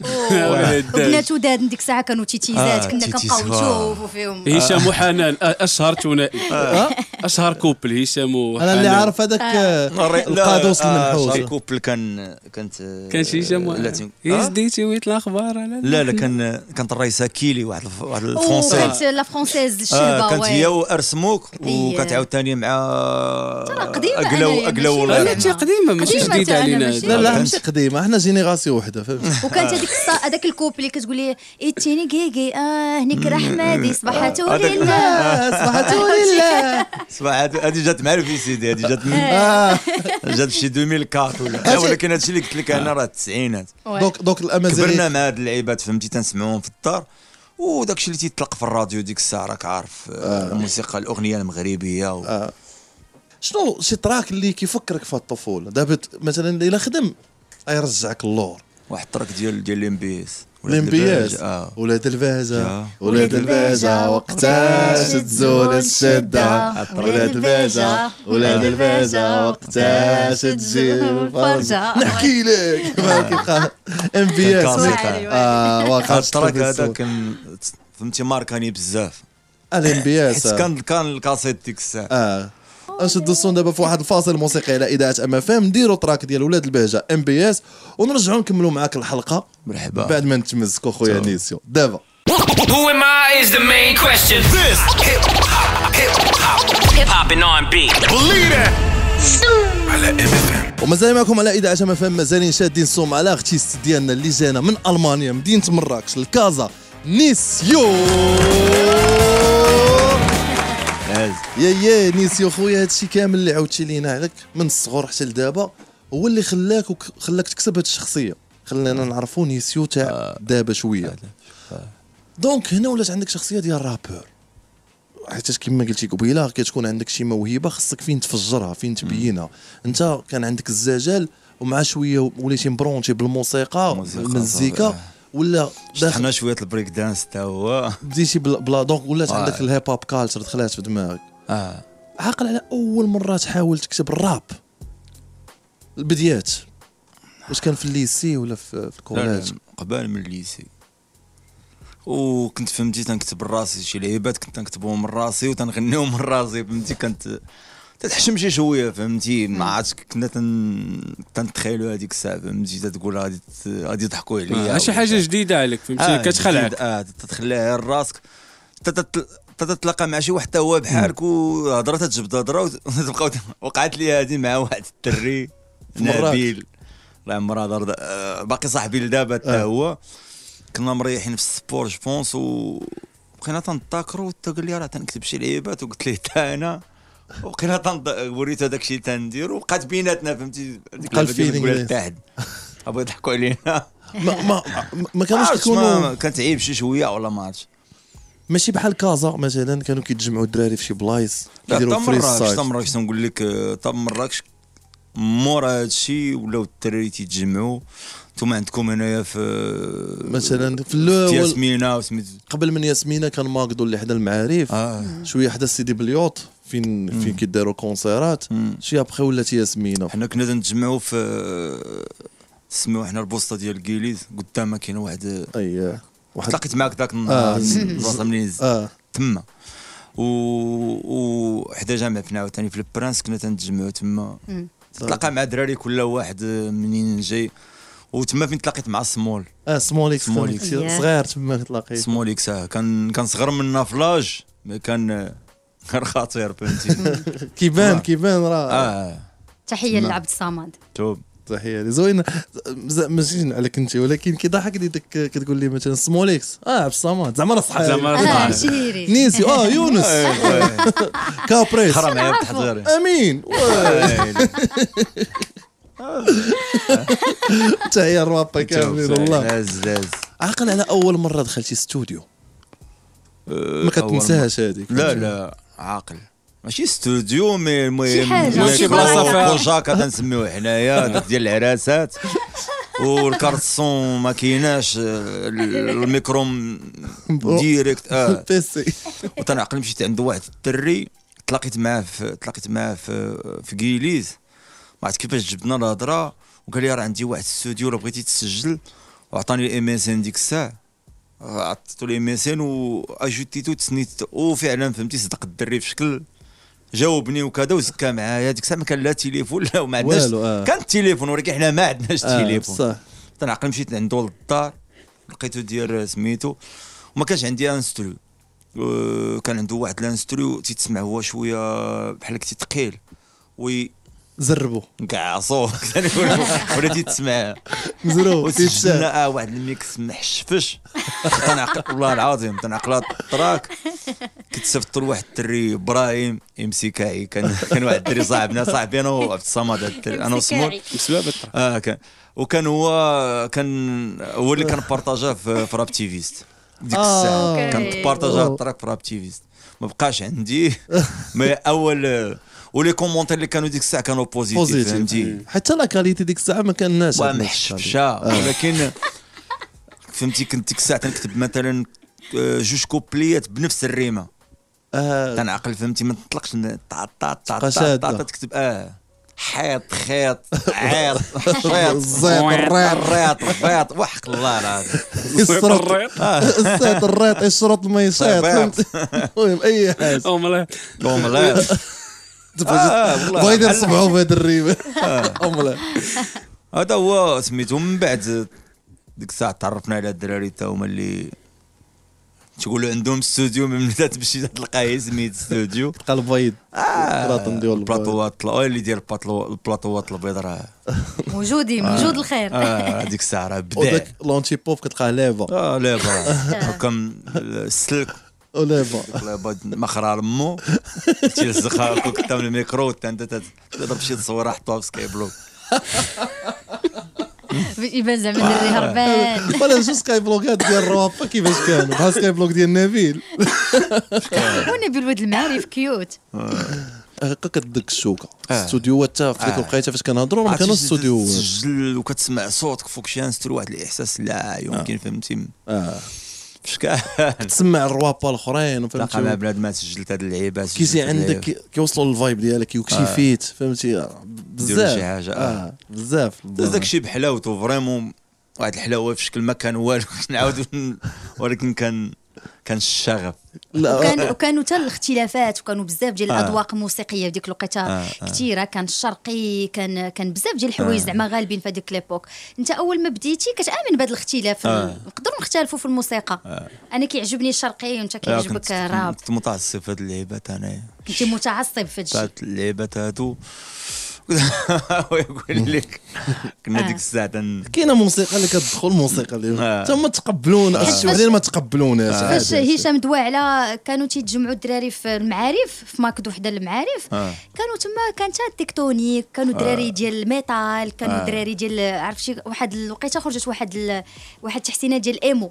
وبناتو داد ديك الساعه كانوا تيتيزات آه، كنا كنبقاو نشوفوا فيهم هشام
وحنان اشهر ثنائي اشهر آه. كوبل هشام وحنان انا اللي عارف هذاك القادوس المنحوس اشهر كوبل
كان كانت كان هشام هز
ديتي ويت الاخبار لا
لا كان كانت الرئيسه كيلي واحد واحد الفرونسي كانت
لا فرونسيز الشابه آه كانت هي
وارسموك وكانت ثاني مع اقلو يعني اقلو ولا لا
قديمه ماشي جديده
علينا لا لا ماشي قديمه حنا جينيراسيون وحده فهمت
وكانت هذيك هذاك الكوب اللي كتقول لي ايتيني كيكي اه هنيك حمادي صباحات لله صباحات لله
صباحات هذه جات مع في سيدي هذه جات من آه. جات شي 2004 ولا ولكن الشيء اللي قلت لك انا راه التسعينات دونك دونك الامازيغ كبرنا مع هاد اللعيبات فهمتي تنسمعوهم في الدار الشيء اللي تيطلق في الراديو ديك الساعه راك عارف آه. الموسيقى الاغنيه المغربيه و... آه. شنو شي تراك اللي كيفكرك في الطفوله دابا مثلا الا خدم يرجعك اللور واحد التراك ديال ديال ليمبيس ولاد البياس آه.
ولاد الفازة ولاد الفازة وقتاش تزول الشدة ولاد الفازة ولاد الفازة وقتاش تجي الفرجة نحكي لك ام بي اس اه واقع التراك هذا
كان فهمتي ماركاني بزاف الام بي اس كان كان الكاسيت ديك الساعه آه.
انشد الصون دابا في واحد الفاصل موسيقي على اذاعه ام اف ام نديروا تراك ديال ولاد البهجه ام بي اس ونرجعوا نكملوا معاك الحلقه مرحبا بعد ما نتمزكوا خويا نيسيو
دابا Who am I is the main question. This hip hop, hip hop, hip hop and R&B. Believe على ام اف
ام ومازال معكم على اذاعه ام اف مازالين شادين الصوم على اختيست ديالنا اللي جانا من المانيا مدينه مراكش لكازا نيسيو ممتاز يا يا نيس يا خويا هادشي كامل اللي عاودتي لينا عليك من الصغر حتى لدابا هو اللي خلاك خلاك تكسب هاد الشخصيه خلينا نعرفوا نيسيو تاع آه. دابا شويه آه. دونك هنا ولات عندك شخصيه ديال رابور حيت كما قلتي قبيله كتكون عندك شي موهبه خصك فين تفجرها فين تبينها انت كان عندك الزجال ومع شويه وليتي مبرونتي بالموسيقى المزيكا ولا شطحنا شويه البريك دانس حتى هو بديتي بلا دونك ولات عندك آه. الهيب هوب كالتشر دخلات في دماغك اه عاقل على اول مره تحاول تكتب الراب البديات واش كان في الليسي ولا في, في الكوليج
قبل من الليسي وكنت فهمتي تنكتب راسي شي لعيبات كنت تنكتبهم من راسي وتنغنيهم من راسي فهمتي كانت تتحشم شي شويه فهمتي ما عادش كنا تنتخيلوا هذيك الساعه فهمتي تتقول غادي غادي يضحكوا عليا آه شي حاجه جديده عليك فهمتي آه كتخلعك اه تتخلع على راسك تتلاقى مع شي واحد حتى هو بحالك وهضره تتجبد هضره وتبقى وقعت لي هذه مع واحد الدري نبيل الله يعمرها دار آه، باقي صاحبي لدابا حتى آه. هو كنا مريحين في السبور جوبونس وبقينا بقينا تنتاكرو حتى قال لي راه تنكتب شي لعيبات وقلت ليه حتى انا وقيلا تنض وريت هذاك الشيء تندير وبقات بيناتنا فهمتي ديك الفيلينغ تاعد ابغي يضحكوا علينا ما ما
ما كانوش كيكونوا كانت عيب شي شويه ولا ما عرفتش ماشي بحال كازا مثلا كانوا كيتجمعوا الدراري في شي بلايص كيديروا فري ستايل تا مراكش
تنقول لك تا مراكش مورا هادشي ولاو الدراري تيتجمعوا ثم عندكم هنايا في مثلا في الاول
ياسمينه وسميت قبل من ياسمينه كان ماكدو اللي حدا المعارف آه. شويه حدا سيدي بليوط فين فين كيداروا كونسيرات شي ابخي ولات ياسمينه حنا كنا تنجمعوا في
سميو حنا البوسطه ديال الكيليز قدامها كاين واحد اييه واحد تلاقيت معاك ذاك النهار آه. منين آه. تما و وحدا جامع فينا عاوتاني في البرانس كنا تنتجمعوا تما تلاقى مع دراري كل واحد منين جاي وتما فين تلاقيت مع السمول اه سموليك سموليك صغير تما تلاقيت سموليك اكس آه. كان كان صغر منا فلاج كان آه، كان خطير فهمتي
كيبان كيبان
راه اه
تحيه لعبد الصمد
توب
تحيه لي زوينه ماشي عليك انت ولكن كيضحك لي داك كتقول لي مثلا سموليكس اه عبد الصمد زعما راه صحيح زعما راه صحيح نيسي اه يونس كابريس حرام عليك امين حتى هي الروابطه كاملين والله عزاز إيه، هز عاقل على اول مره دخلتي استوديو
أه، ما كتنساهاش هذيك لا لا عاقل ماشي استوديو مي المهم شي بلاصه فيها بوجا كنسميوه حنايا ديال العراسات والكارتسون ما كايناش الميكرو ديريكت اه بيسي وتنعقل مشيت عند واحد الدري تلاقيت معاه في تلاقيت معاه في في كيليز عرفت كيفاش جبنا الهضره وقال لي راه عندي واحد الاستوديو لو بغيتي تسجل وعطاني الام اس ان ديك الساعه عطيتو الام اس ان واجوتيتو تسنيت وفعلا فهمتي صدق الدري في شكل جاوبني وكذا وزكى معايا ديك الساعه ما كان لا تليفون لا وما عندناش آه. كان التليفون ولكن حنا ما عندناش آه، تليفون آه صح تنعقل مشيت عندو للدار لقيتو ديال سميتو وما كانش عندي انسترو كان عنده واحد الانسترو تيتسمع هو شويه بحال كنتي ثقيل وي زربو كاع صوت ولاتي تسمع
مزرو تيتسمع اه
واحد الميكس محشفش تنعقل والله العظيم تنعقل التراك كنت لواحد الدري ابراهيم ام سي كاعي كان كان واحد الدري صاحبنا صاحبي انا وعبد الصمد انا وسمور اه كان وكان هو كان هو اللي كان بارطاجاه في راب تيفيست ديك آه، الساعه كان بارطاجاه التراك في راب تيفيست ما بقاش عندي مي اول ولي كومونتير اللي كانوا ديك الساعه كانوا بوزيتيف فهمتي حتى لا كاليتي ديك الساعه ما كاناش محشبشه ولكن فهمتي كنت ديك الساعه تنكتب مثلا جوج كوبليات بنفس الريمه آه تنعقل فهمتي ما تنطلقش طا طا طا طا تكتب اه حيط خيط عيط خيط زيط الريط الريط فيط وحق الله العظيم السرط الريط الريط الشرط ما يشيط المهم اي حاجه اومليت اومليت بغا يدير صبعو في هاد الريبه آه. هذا هو سميتو من بعد ديك الساعه تعرفنا على الدراري تا هما اللي تقولوا عندهم استوديو من بعد تمشي تلقاه سميت استوديو تلقى البيض البلاطون ديال البلاطوات اللي ديال البلاطوات البيض راه
موجودين آه. موجود الخير آه،
هذيك الساعه راه بدا وداك لونتي بوف كتلقاه لعبه اه لعبه هكا السلك قليبه قليبه مخرار مو تيلزقها هكاك قدام الميكرو انت تضرب شي تصويره حطوها في سكاي بلوك
يبان زعما دري هربان ولا شو سكاي بلوكات ديال الروابط كيفاش
كانوا بحال سكاي بلوك ديال نبيل
ونبيل ولد المعارف كيوت
هكا كدك الشوكه استوديوهات آه. حتى في ديك الوقيته آه. فاش كنهضروا ما كانوش استوديوهات
تسجل وكتسمع صوتك فوق شي انسترو واحد الاحساس لا يمكن آه. فهمتي فشكاع تسمع الروابا الاخرين تلقى مع بنادم ما سجلت هاد اللعيبه كيزي عندك
كيوصلوا للفايب ديالك يوكشي آه. فيت
فهمتي
بزاف شي حاجه اه, آه،
بزاف داك الشيء بحلاوته فريمون واحد الحلاوه في شكل ما كان والو نعاود ولكن كان كان الشغف لا وكان
وكانوا حتى الاختلافات وكانوا بزاف ديال آه. الاذواق الموسيقيه في ديك الوقيته آه كثيره كان الشرقي كان كان بزاف ديال الحوايج آه زعما غالبين في هذيك ليبوك انت اول ما بديتي كتامن بهذا الاختلاف مختلفوا في الموسيقى آه. انا كيعجبني الشرقي وانت آه، كيعجبك الراب
كنت متعصب في هاد اللعيبات انايا
كنت متعصب في هاد اللعبات
اللعيبات هادو ويقول لك كنا ديك آه. الساعه
كاينه موسيقى اللي كتدخل
موسيقى اللي آه. تما
تقبلونا ما تقبلوناش آه. فاش هشام
على كانوا تيتجمعوا الدراري في المعارف في ماكد وحده المعارف كانوا تما كانت تكتونيك كانوا دراري ديال الميتال كانوا دراري ديال عرف شي واحد الوقيته خرجت واحد واحد التحسينات ديال الايمو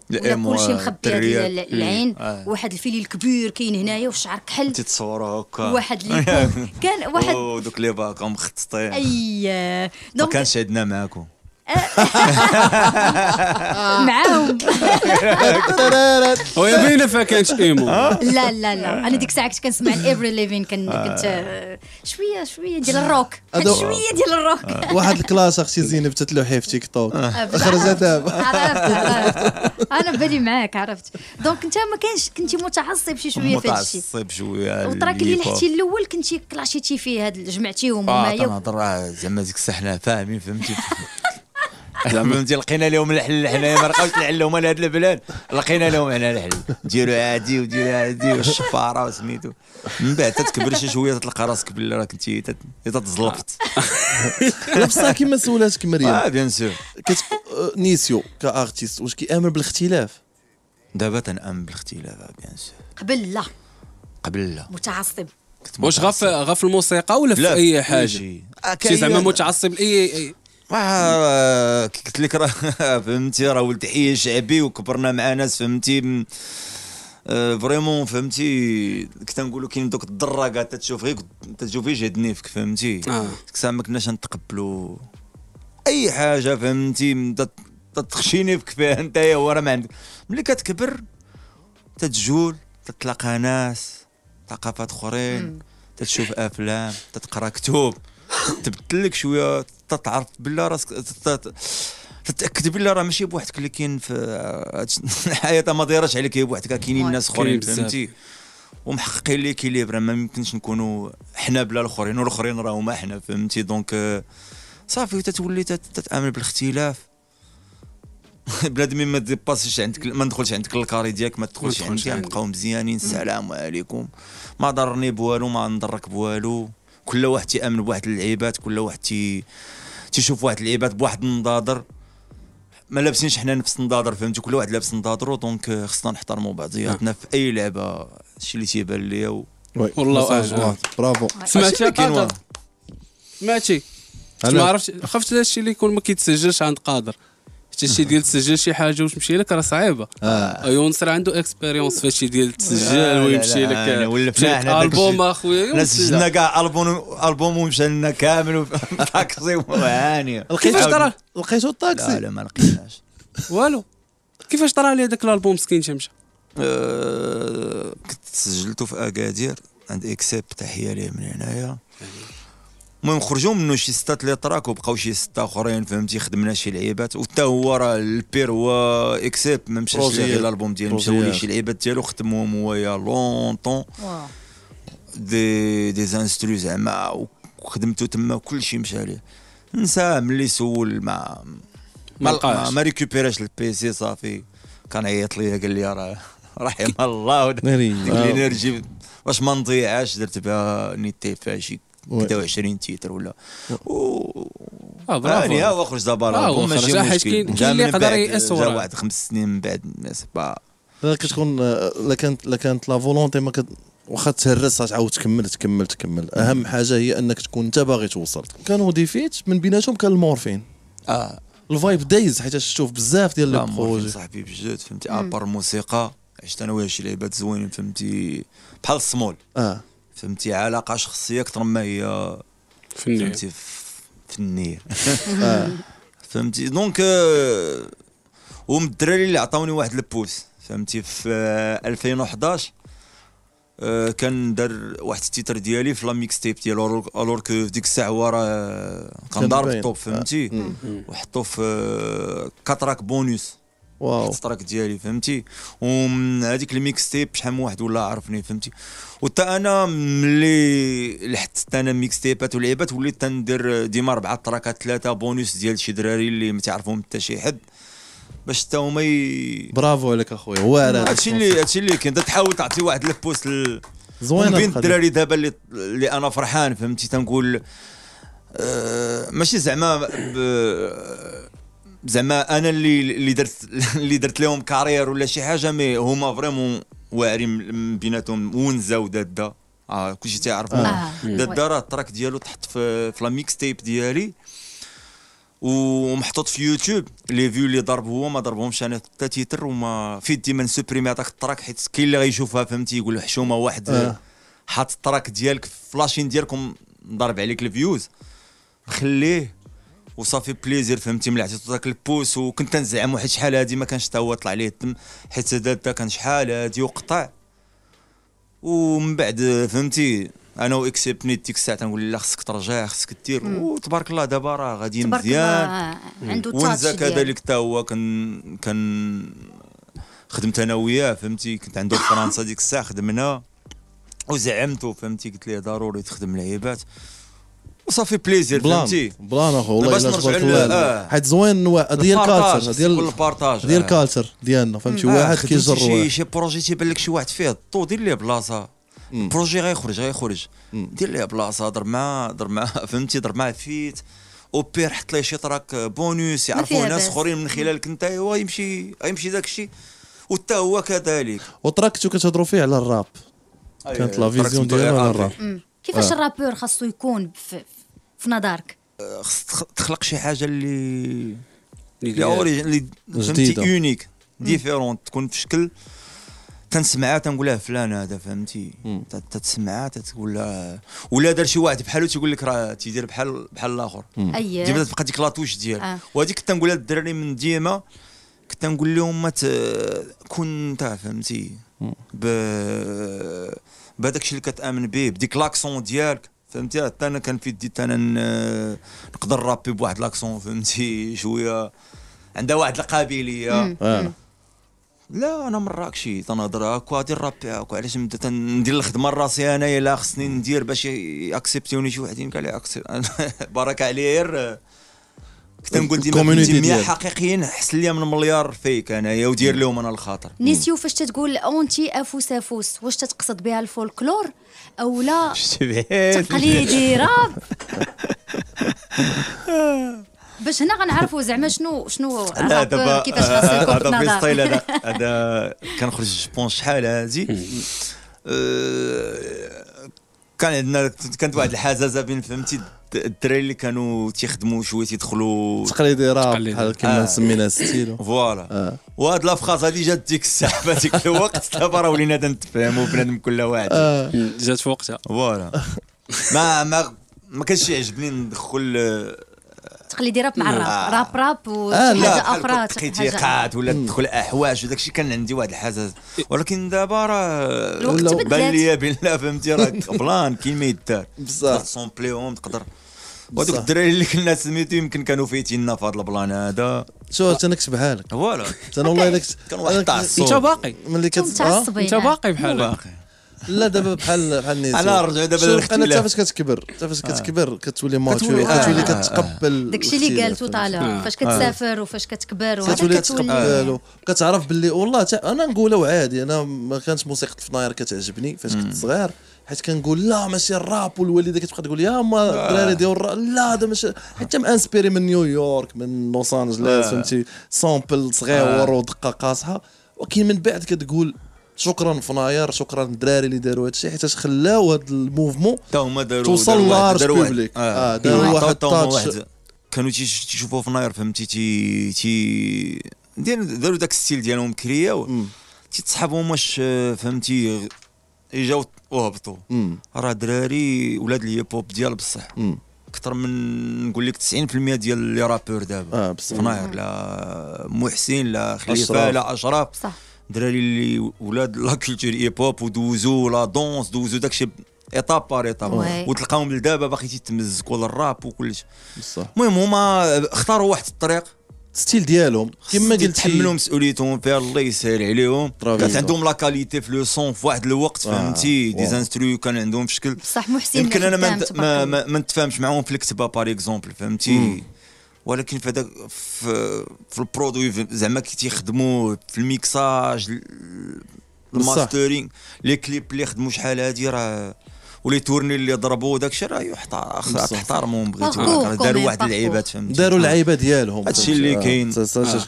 كلشي مخبي ديال العين إيه. واحد الفيلي الكبير كاين هنايا والشعر كحل
تتصوروا هكا واحد
كان واحد
دوك لي باكا مخطط السطيح
اي ما كانش
عندنا معاكم معاهم
ويا بينا فيها كانش ايمو
لا لا لا انا ديك الساعه كنت كنسمع الايفري ليفين آه. كنت آه، شويه شويه ديال الروك شويه ديال الروك آه. واحد
الكلاس اختي زينب تتلوحي في تيك توك خرجت دابا
عرفت انا بالي معاك عرفت دونك انت ما كانش كنتي متعصب شي شويه في هذا الشيء
متعصب شويه وتراك اللي لحتي
الاول كنتي كلاشيتي فيه هاد جمعتيهم وما اه
تنهضر زعما ديك حنا فاهمين فهمتي زعما فهمتي لقينا لهم الحل حنايا ما لقاوش الحل هما لهاد البلاد لقينا لهم هنا الحل ديروا عادي وديروا عادي والشفاره وسميتو من بعد تتكبر شي شويه تلقى راسك باللي راك انت تتزلقت لا بصح
كيما سولاتك مريم اه بيان سور آه، نيسيو كارتيست واش كيامن بالاختلاف دابا
تنامن بالاختلاف بيان سور قبل لا قبل لا متعصب واش
غا في الموسيقى
ولا في اي حاجه آه، شي زعما متعصب اي
ما كي قلت لك راه فهمتي راه ولد حي شعبي وكبرنا مع ناس فهمتي آه، فريمون فهمتي كنت نقولوا كاين دوك الدراكه تتشوف غير تتشوف غير جهد نيفك فهمتي آه. ساعه ما كناش نتقبلوا اي حاجه فهمتي تتخشي نيفك فيها انت هو راه ما عندك ملي كتكبر تتجول تتلاقى ناس ثقافات اخرين تتشوف افلام تتقرا كتب تبدل لك شويه تتعرف بالله راسك تتاكد بالله راه ماشي بوحدك اللي كاين في الحياه ما دايرش عليك هي بوحدك كاينين ناس اخرين فهمتي ومحققين لي كيليبر ما يمكنش نكونوا حنا بلا الاخرين والاخرين راهما حنا فهمتي دونك صافي تتولي تتعامل بالاختلاف بنادم ما ديباسيش عندك ما ندخلش عندك الكاري ديالك ما تدخلش عندك نبقاو مزيانين السلام عليكم ما ضرني بوالو ما نضرك بوالو كل واحد تيامن بواحد اللعيبات كل واحد تي تيشوف واحد اللعيبات بواحد النظاظر ما لابسينش حنا نفس النظاظر فهمتي كل واحد لابس نظاظرو دونك خصنا نحترموا بعضياتنا نعم. في اي لعبه الشيء اللي تيبان ليا و... والله اعلم برافو سمعتي كاين سمعتي ما
عرفتش خفت هذا الشيء اللي يكون ما كيتسجلش عند قادر حتى شي ديال تسجل شي حاجه واش مشي لك راه صعيبه آه. ايون صار عنده اكسبيريونس في شي ديال تسجل آه، ويمشي لك يعني البوم اخويا سجلنا
كاع البوم البوم ومشى لنا كامل طاكسي وعاني لقيتو طرا
لقيتو الطاكسي لا لا ما لقيناش والو كيفاش طرا لي هذاك الالبوم مسكين تمشى
آه، كنت سجلته في اكادير عند اكسيب تحيه ليه من هنايا المهم خرجوا منه شي سته لي طراك وبقاو شي سته اخرين فهمتي خدمنا شي لعيبات وتا هو راه البير هو اكسيب ما مشاش غير الالبوم ديالو مشاو ليه شي لعيبات ديالو خدمهم هو يا لونطون دي دي زانسترو زعما وخدمتو تما كلشي مشى ليه نسى ملي سول ما ما لقاش ما ريكوبيراش البيسي صافي كان عيط ليا قال لي راه رحم الله ديك الانرجي واش ما نضيعاش درت بها نيتي فيها شي 20 تيتر ولا آه،,
اه برافو يعني هو خرج دابا
راه آه، ماشي مشكل كاين اللي يقدر يأس وراه واحد خمس سنين من بعد الناس با
كتكون آه، لا كانت لا كانت لا فولونتي ما كت واخا تهرس تعاود تكمل تكمل تكمل اهم حاجه هي انك تكون انت باغي توصل كانوا ديفيت من بيناتهم كان المورفين اه الفايب دايز حيت تشوف بزاف ديال لي بروجي
صاحبي بجد فهمتي ابار موسيقى عشت انا وياه شي لعيبات زوينين فهمتي بحال الصمول اه فهمتي علاقه شخصيه اكثر ما هي فنيه فهمتي فنيه آه. فهمتي دونك آه، ومن الدراري اللي عطاوني واحد البوس فهمتي في 2011 آه، كان دار واحد التيتر ديالي في لا ميكس تيب ديال الور كو في ديك الساعه هو راه كان ضارب الطوب فهمتي وحطوه في كاتراك بونوس واو التراك ديالي فهمتي ومن هذيك الميكس تيب شحال من واحد ولا عرفني فهمتي وحتى انا ملي لحت انا ميكس تيبات ولعيبات وليت تندير ديما اربعه تراكات ثلاثه بونوس ديال شي دراري اللي ما تعرفهم حتى شي حد باش حتى هما ي... برافو عليك اخويا واعر هادشي اللي هادشي اللي كاين تحاول تعطي واحد البوست ل... زوينه بين الدراري دابا اللي اللي انا فرحان فهمتي تنقول أه ماشي زعما ب... زعما انا اللي اللي درت اللي درت لهم كارير ولا شي حاجه مي هما فريمون واعرين بيناتهم ونزا ودادا اه كلشي تيعرفهم آه. دادا راه التراك ديالو تحط في, في لا ميكس تيب ديالي ومحطوط في يوتيوب لي فيو اللي ضرب هو ما ضربهمش انا حتى تيتر وما في ديما نسوبريمي هذاك التراك حيت كاين اللي غيشوفها فهمتي يقول حشومه واحد آه. حاط التراك ديالك في فلاشين ديالكم ضرب عليك الفيوز خليه وصافي بليزير فهمتي ملي عطيتو داك البوس وكنت تنزعم واحد شحال هادي ما كانش تا هو طلع ليه الدم حيت هذا كان شحال هادي وقطع ومن بعد فهمتي انا واكسبني ديك الساعه تنقول لا خصك ترجع خصك دير وتبارك الله دابا راه غادي مزيان عنده ونزا كذلك تا هو كان كان خدمت انا وياه فهمتي كنت عنده في فرنسا ديك الساعه خدمنا وزعمته فهمتي قلت ليه ضروري تخدم لعيبات وصافي بليزير فهمتي بلان اخو والله باش نرجعوا آه.
حيت زوين ديال الكالتر ديال البارتاج ديال الكالتر آه، ديالنا فهمتي آه، واحد كيجر شي شي
بروجي تيبان لك شي واحد فيه الطو دير ليه بلاصه بروجي غيخرج غيخرج دير ليه بلاصه هضر معاه هضر معاه فهمتي هضر معاه فيت او بير حط ليه شي تراك بونوس يعرفوه ناس اخرين من خلالك انت هو يمشي يمشي داك الشيء وتا هو كذلك
وتراكتو كتهضروا فيه على الراب أيوة، كانت لا فيزيون ديالو على الراب كيفاش
الرابور خاصو يكون في نظرك
أه، خص تخلق شي حاجه اللي اللي اوريجين اللي فهمتي يونيك ديفيرونت تكون في شكل تنسمعها تنقول لها فلان هذا فهمتي تتسمعها تقول لها ولا دار شي واحد بحاله تيقول لك راه تيدير بحال بحال الاخر اييه ديما تبقى ديك لاطوش ديالها آه. وهذيك كنت نقولها للدراري من ديما كنت نقول لهم ما كون انت فهمتي بهذاك الشيء اللي كتامن به بديك لاكسون ديالك فهمتي حتى انا كان في ديت انا نقدر نرابي بواحد لاكسون فهمتي شويه عندها واحد القابليه آه. لا انا مراكشي تنهضر هكا نرابي هكا علاش نبدا ندير الخدمه لراسي انايا لا خصني ندير باش اكسبتيوني شي واحد يمكن عليه اكسبت بارك عليه كنت نقول ديما 100 حقيقيين حسن ليا من مليار فيك انايا ودير لهم انا الخاطر
نسيو فاش تتقول اونتي افوس افوس واش تتقصد بها الفولكلور او لا تقليدي راب باش هنا غنعرفوا زعما شنو شنو لا دابا كيفاش آه، هذا في ستايل هذا
هذا كنخرج جبون شحال هادي آه، كان عندنا كانت واحد الحزازه بين فهمتي الدراري اللي كانوا تيخدموا شويه تيدخلوا تقليدي راه بحال كما آه. سمينا ستيلو فوالا آه. وهاد لا فخاز هادي جات ديك الساعه في ذاك الوقت دابا راه ولينا نتفاهموا بنادم كل واحد آه. جات في وقتها فوالا ما ما ما كانش يعجبني ندخل
تقليدي راب مع الراب آه. راب راب وحاجه آه، اخرى تقيتيقات
ولا تدخل احواش وداك الشيء كان عندي واحد الحساس إيه. ولكن دابا راه بان لي بالله فهمتي راه بلان كاين ما يدار بصح سومبليهم تقدر وهذوك الدراري اللي كنا سميتو يمكن كانوا فايتيننا في هذا البلان هذا شو انت نكتب كنت بحالك فوالا انا والله كان واحد الصوت انت باقي ملي
كنت آه؟ انت باقي بحالك باقي لا دابا بحال بحال نيزو انا رجعوا دابا انا فاش كتكبر فاش كتكبر آه. كتولي ماتور كتولي آه. كتقبل آه. داكشي اللي قالتو طالع فاش كتسافر
وفاش كتكبر كتولي كتقبل
كتعرف باللي والله انا نقولها عادي انا ما كانش موسيقى الفناير كتعجبني فاش كنت صغير حيت كنقول لا ماشي الراب والوالده كتبقى تقول يا اما الدراري ديال الراب لا هذا ماشي حتى مانسبيري من نيويورك من لوس انجلوس فهمتي سامبل صغير ودقه قاصحه ولكن من بعد كتقول شكرا فناير شكرا الدراري اللي داروا هادشي حيت خلاو هاد الموفمون
هما داروا توصل لارج بوبليك آه. اه داروا واحد التاتش كانوا تيشوفوا فناير فهمتي تي تي داروا داك الستيل ديالهم كرياو تيتصحابهم واش فهمتي اجاو وهبطوا راه دراري ولاد الهيب ديال بصح اكثر من نقول لك 90% ديال لي رابور دابا آه فناير لا محسن لا خليفه لا اشرف صح دراري اللي ولاد لا كولتور هيب ودوزو لا دونس دوزو داكشي ايطاب بار ايطاب وتلقاهم لدابا باقي تيتمزكوا للراب وكلشي بصح المهم هما اختاروا واحد الطريق ستيل ديالهم كما قلت تحملوا مسؤوليتهم فيها الله يسهل عليهم كانت عندهم لا كاليتي في لو سون في واحد الوقت فهمتي دي زانسترو كان عندهم في شكل
بصح محسن يمكن انا ما,
ما, ما نتفاهمش معاهم في الكتابه باغ اكزومبل فهمتي ولكن في هذاك في, في البرودوي زعما كي تيخدموا في الميكساج الماسترينغ لي كليب اللي خدموا شحال هادي راه ولي تورني اللي ضربوا الشيء راه يحتار تحترمهم بغيتي داروا واحد اللعيبات فهمتي داروا آه. اللعيبه
ديالهم هادشي اللي آه. كاين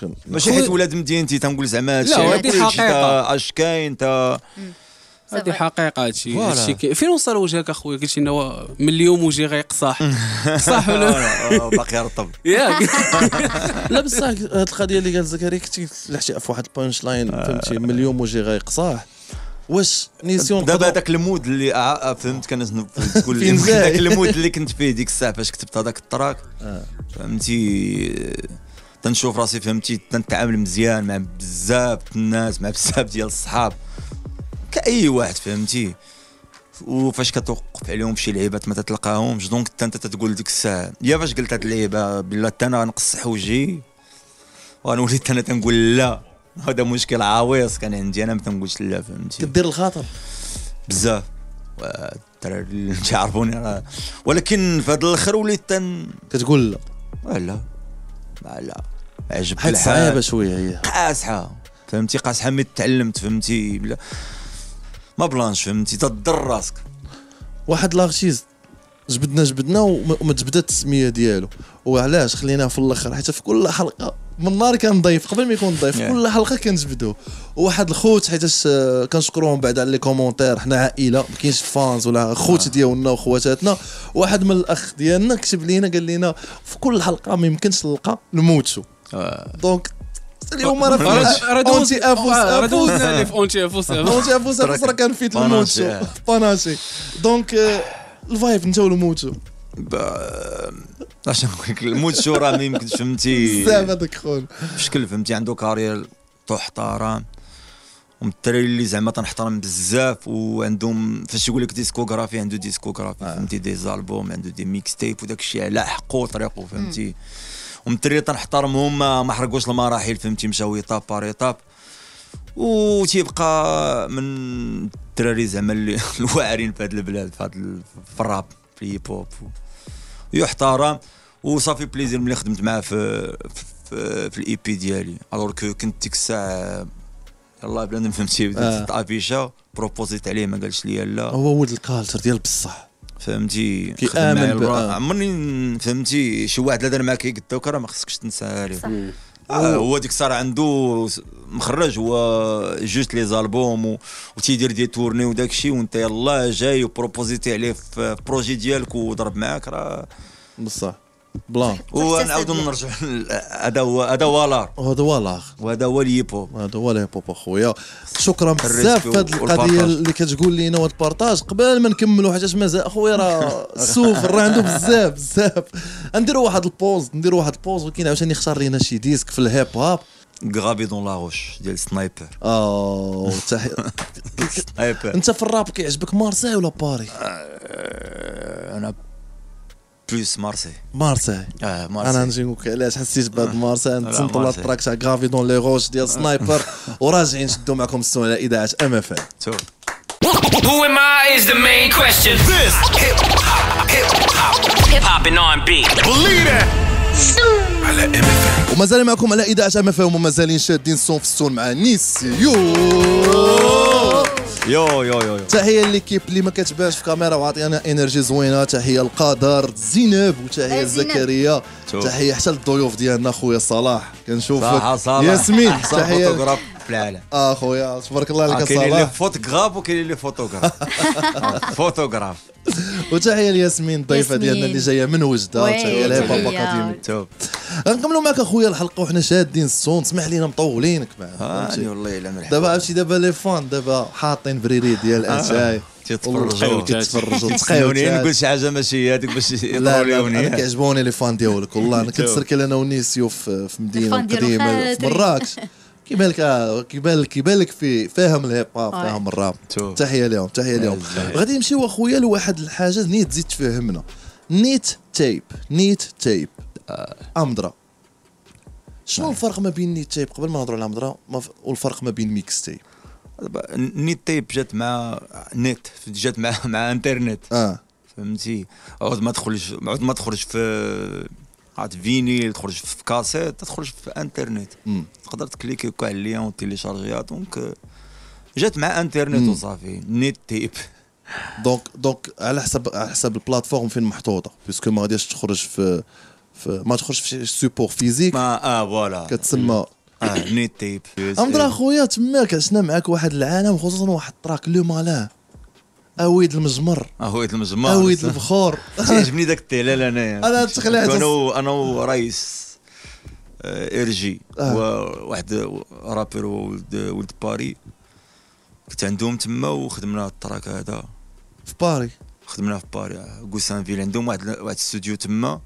آه. ماشي حيت
ولاد مدينتي تنقول زعما هادشي لا هادي حقيقه اش كاين انت هذه حقيقه هادشي هادشي فين وصل وجهك اخويا قلت لنا
من اليوم وجهي غيقصاح صح ولا باقي رطب
ياك
لا بصح هاد القضيه اللي قال زكريا كنت لحتي في واحد البانش لاين فهمتي آه. من اليوم وجهي
غيقصاح واش نيسيون دابا هذاك المود اللي آه، آه، فهمت كان تقول هذاك المود اللي كنت فيه ديك الساعه فاش كتبت هذاك التراك فهمتي تنشوف راسي فهمتي تنتعامل مزيان مع بزاف الناس مع بزاف ديال الصحاب كاي واحد فهمتي وفاش كتوقف عليهم شي لعيبات ما تتلقاهمش دونك حتى انت تتقول ديك الساعه يا فاش قلت هاد اللعيبه بلا حتى انا غنقص حوجي وغنولي حتى انا تنقول لا هذا مشكل عويص كان عندي انا ما تنقولش لا فهمتي كدير الخاطر بزاف الدراري اللي تعرفوني راه ولكن في هذا الاخر وليت تن كتقول لا آه، لا آه، لا عجبك الحال صعيبه شويه هي قاصحه فهمتي قاصحه ما تعلمت فهمتي بلا ما بلانش فهمتي تضر راسك واحد لارتيست
جبدنا جبدنا وما تبدا التسميه ديالو وعلاش خليناه في الاخر حيت في كل حلقه من نهار كان ضيف قبل ما يكون ضيف كل حلقه كنجبدوه وواحد الخوت حيتاش كنشكروهم بعد على لي كومونتير حنا عائله ما كاينش فانز ولا خوت ديالنا وخواتاتنا واحد من الاخ ديالنا كتب لينا قال لنا في كل حلقه ما يمكنش نلقى نموتو دونك آه. اليوم راه اونتي افوس افوس اونتي افوس افوس اونتي افوس افوس راه كان فيت الموتشو باناشي دونك الفايب
انت والموتشو اش نقول لك الموتشو راه ما يمكنش فهمتي بزاف هذاك خويا بشكل فهمتي عنده كارير تحترم ومتري اللي زعما تنحترم بزاف وعندهم فاش يقول لك ديسكوغرافي عنده ديسكوغرافي آه. فهمتي دي زالبوم عنده دي ميكس تيب وداك الشيء على حقه وطريقه فهمتي ومتري تنحترمهم ما حرقوش المراحل فهمتي مشاو ايطاب بار ايطاب و تيبقى من الدراري زعما الواعرين في هذه البلاد في هذا الراب في الهيب هوب يحترم وصافي بليزير ملي خدمت معاه في في, في الاي بي e ديالي الوغ كو كنت ديك الساعه يلاه بلا فهمتي بديت آه. بروبوزيت عليه ما قالش لي لا هو ولد الكالتر ديال بصح فهمتي كيامن آه. عمرني فهمتي شي واحد لا دار معاك قداك راه ما خصكش تنسى عليه آه هو ديك الساعه عنده مخرج هو جوست لي زالبوم و... وتيدير دي تورني وداك الشيء وانت يلاه جاي وبروبوزيتي عليه في بروجي ديالك وضرب معاك راه بصح بلان ونعاودوا نرجع هذا هو هذا هو لاخ
هذا هو لاغ وهذا هو ليبو هذا هو ليبو اخويا شكرا بزاف في هذه القضيه اللي كتقول لينا البارتاج قبل ما نكملوا حاجات مازال اخويا راه
سوف راه عنده بزاف
بزاف نديروا واحد البوز نديروا واحد البوز ولكن عاوتاني اختار
لينا شي ديسك في الهيب هوب غرافي دون لا روش ديال سنايبر اوه سنايبر انت في الراب كيعجبك مارسي ولا باري آه، انا بلوس مارسي مارسي اه مارسي انا نجي
نقول علاش حسيت بهذا آه. مارسي نتسنطوا لا تراك تاع كافي دون لي روش ديال آه. سنايبر وراجعين نشدوا معكم السون على اذاعه ام اف ام
Who am I is the main question. This hip hop, hip hop, hip hop and R&B. Believe that. على ام اف
ومازال معكم على اذاعه ام اف ام ومازالين شادين الصون في السون مع نيس يو
يو يو يو
تحيه ليكيب اللي ما كتبانش في كاميرا وعطينا انرجي زوينه تحيه القدر زينب وتحيه زكريا تحيه حتى للضيوف ديالنا خويا صلاح كنشوفك ياسمين تحيه في
العالم اه خويا تبارك الله عليك آه، كاين اللي فوتوغراف وكاين اللي فوتوغراف فوتوغراف
وتحيه لياسمين الضيفه ديالنا اللي جايه من وجده وتحيه لها بابا قديم غنكملوا معك اخويا الحلقه وحنا شادين الصون سمح لينا مطولينك معاه والله أيوة، الا مرحبا دابا عرفتي دابا لي فون دابا حاطين بريري ديال اتاي آه، تتفرجوا تتفرجوا تقيونين نقول شي
حاجه ماشي هي هذيك باش يطولوا لي انا
كيعجبوني لي فان ديالك والله انا كنتسركل انا ونيسيو في مدينه قديمه في مراكش كيبان لك كيبان لك كيبان لك في فاهم الهيب هاب آه. فاهم الراب تحيه لهم تحيه لهم غادي نمشيو اخويا لواحد الحاجه نيت تزيد تفهمنا نيت تيب نيت تيب آه. امدرا شنو آه. الفرق ما بين نيت تيب قبل ما نهضروا على امدرا والفرق ما بين ميكس تيب
نيت تيب جات مع نت جات مع مع انترنت اه فهمتي عود ما تخرج عود ما تخرج في عاد فينيل تخرج في كاسيت تخرج في انترنت مم. تقدر تكليكي كاع على تيليشارجيها وتيليشارجيها دونك جات مع انترنت وصافي نيت تيب دونك دونك على حسب على حسب
البلاتفورم فين محطوطه بيسكو ما غاديش تخرج في, في ما تخرجش في سيبور فيزيك ما
اه فوالا كتسمى اه نيت تيب امدرا
خويا تماك عشنا معاك واحد العالم خصوصا واحد التراك لو مالاه اويد المزمر
اويد المزمر اويد البخور تعجبني ذاك التهلال انا انا تخلعت انا انا ورئيس آه، ارجي آه. وواحد رابر ولد ولد باري كنت عندهم تما وخدمنا التراك هذا في باري خدمنا في باري كوسان آه، فيل عندهم واحد واحد الاستوديو تما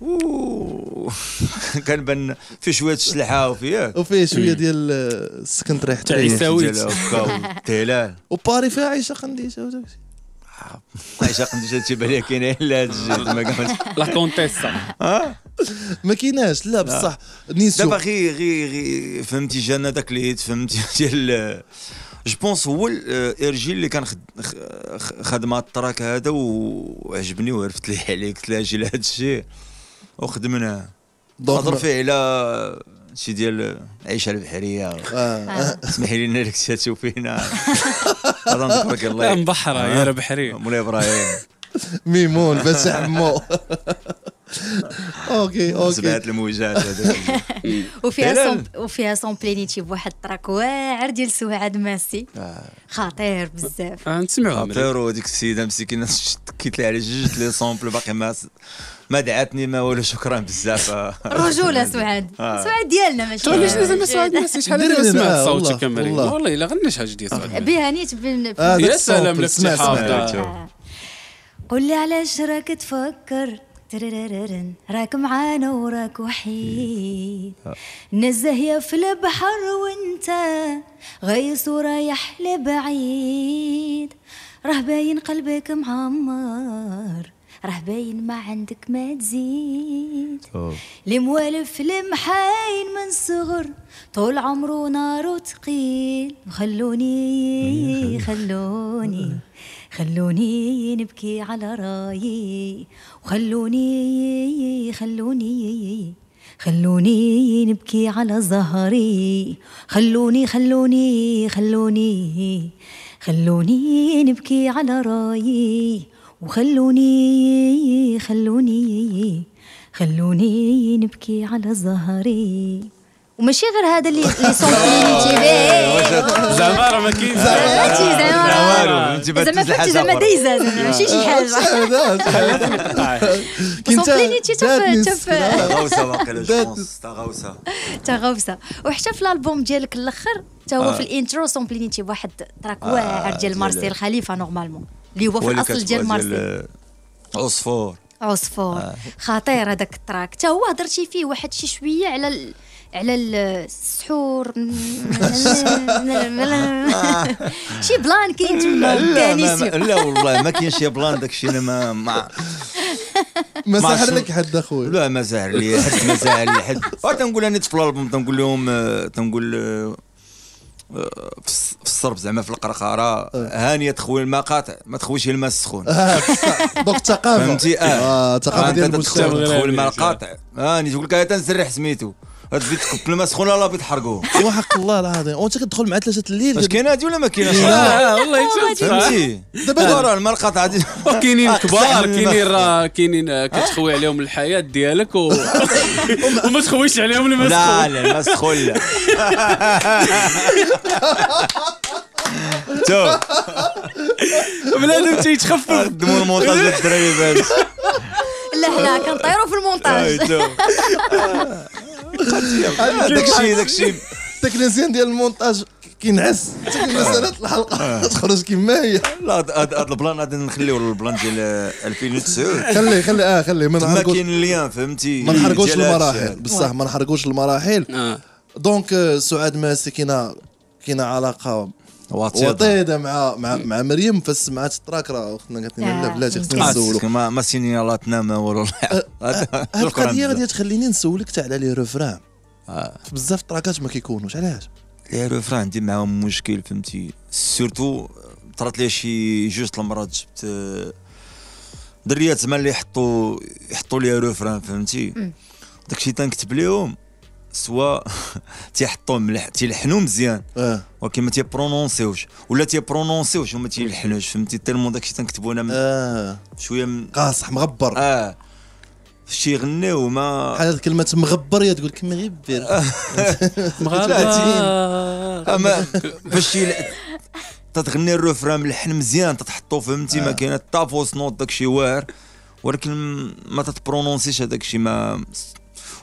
بان فيه شويه السلحه وفيه إيه؟ وفيه شويه
ديال السكن ريح تاع عيساويت التهلال وباري فيها عيشه قنديشه وداك الشيء
عيشه قنديشه تيبان لها كاينه لا كونتيسا
ما كايناش لا بصح نيسو دابا
غير غير فهمتي جانا داك الهيت فهمتي ديال جو آه، بونس هو الارجي آه، اللي كان خدمه التراك هذا وعجبني وعرفت ليه عليك قلت لها اجي لهذا الشيء وخدمنا خاطر فيه على شي ديال عيشه البحريه آه. اسمحي لي لك تشاتو فينا
هذا نذكرك الله
مبحره يا بحريه آه، مولاي ابراهيم
ميمون بس عمو
اوكي اوكي سبعه الموجات
وفيها وفيها سون بلينيتي بواحد التراك واعر ديال سعاد ماسي آه. خطير بزاف
نسمعوها خطير وديك السيده مسكينه لها على جوج لي سامبل باقي ما ما دعاتني ما والو شكرا بزاف رجوله آه. سعاد آه. سعاد
ديالنا ماشي آه. علاش لازم سعاد
شحال انا سمعت صوتك امريكي والله
الا
غنشها جديد
بها نيت يا سلام الافتتاح قول لي علاش راك تفكر راك معانا وراك وحيد يا في البحر وانت غيص ورايح لبعيد راه باين قلبك معمر راه باين ما عندك ما تزيد لي موالف لمحاين من صغر طول عمرو نارو تقيل خلوني خلوني خلوني نبكي على رايي وخلوني خلوني خلوني نبكي على ظهري خلوني خلوني خلوني خلوني نبكي على رايي وخلوني خلوني خلوني نبكي على ظهري وماشي غير هذا اللي اللي سونتيليتي به زعما
راه ما كاين زعما زعما زعما فهمتي زعما دايزا
ماشي شي حاجه سونتيليتي تف تف تغوصه تغوصه تغوصه وحتى في الالبوم ديالك الاخر تا هو آه. في الانترو سونبلينيتي بواحد تراك آه، واعر ديال مارسيل خليفه نورمالمون اللي هو في الاصل ديال مارسيل آه،
عصفور
عصفور آه. خطير هذاك التراك حتى هو هضرتي فيه واحد شي شويه على ال... على السحور شي بلان كاين تما لا لا والله ما كاين شي
بلان داك الشيء ما ما ما ساهر لك حد اخويا لا ما ساهر لي حد ما ساهر لي حد أه، تنقول انا في الالبوم تنقول لهم تنقول في الصرب زعما في القرقره إيه. هانيه تخوي المقاطع ما تخويش الماء السخون آه،
دونك الثقافه فهمتي اه, آه، الثقافه آه، ديال المجتمع تخوي الماء القاطع
هاني تقول لك تنسرح سميتو هاد البيت تكب الماء سخون لا بيتحرقوا
ايوا حق الله العظيم وانت كتدخل مع ثلاثه الليل واش كاينه
هادي ولا ما كاينهش إيه. لا والله فهمتي دابا راه الماء القطع عادي كاينين كبار
كاينين راه كاينين آه، كتخوي عليهم الحياه ديالك
وما
تخويش عليهم الماء لا لا الماء سخون لا تو بنادم تيتخفف خدموا المونتاج الدراري
لا لا كنطيروا في المونتاج داك آه، الشيء
داك
الشيء
التكنيسيان ديال
المونتاج كينعس
مساله آه. الحلقه آه. تخرج كما هي لا هذا البلان غادي نخليو البلان ديال 2009 خليه خليه
اه خليه ما نحرقوش كاين
ليان فهمتي ما نحرقوش المراحل بصح ما
نحرقوش المراحل دونك سعاد ماسي كاينه كاينه علاقه
وطيده
مع مع مع مريم في السمعات التراك راه اختنا قالت لي لا بلاتي خصني آه، نسولك
ما ما سينيالاتنا ما والو أه، أه، هاد القضيه غادي
تخليني نسولك حتى على لي روفران بزاف التراكات ما كيكونوش علاش
لي ريفران عندي معاهم مشكل فهمتي سورتو طرات لي شي جوج المرات جبت دريات زعما اللي يحطوا يحطوا لي ريفران فهمتي داكشي تنكتب ليهم سوا تيحطوا ملح تيلحنوا مزيان آه. ولكن ما تيبرونونسيوش ولا تيبرونونسيوش وما تيلحنوش فهمتي تيلمون داكشي تنكتبوا انا آه. شويه من... قاصح مغبر اه شي يغنيو ما بحال كلمة مغبر يا تقول
لك غيبير مغبر اما آه. آه، باش
تتغني الروفرا ملحن مزيان تتحطو فهمتي ما كاين الطافوس نوت داكشي واعر ولكن ما تتبرونونسيش هذاك الشيء ما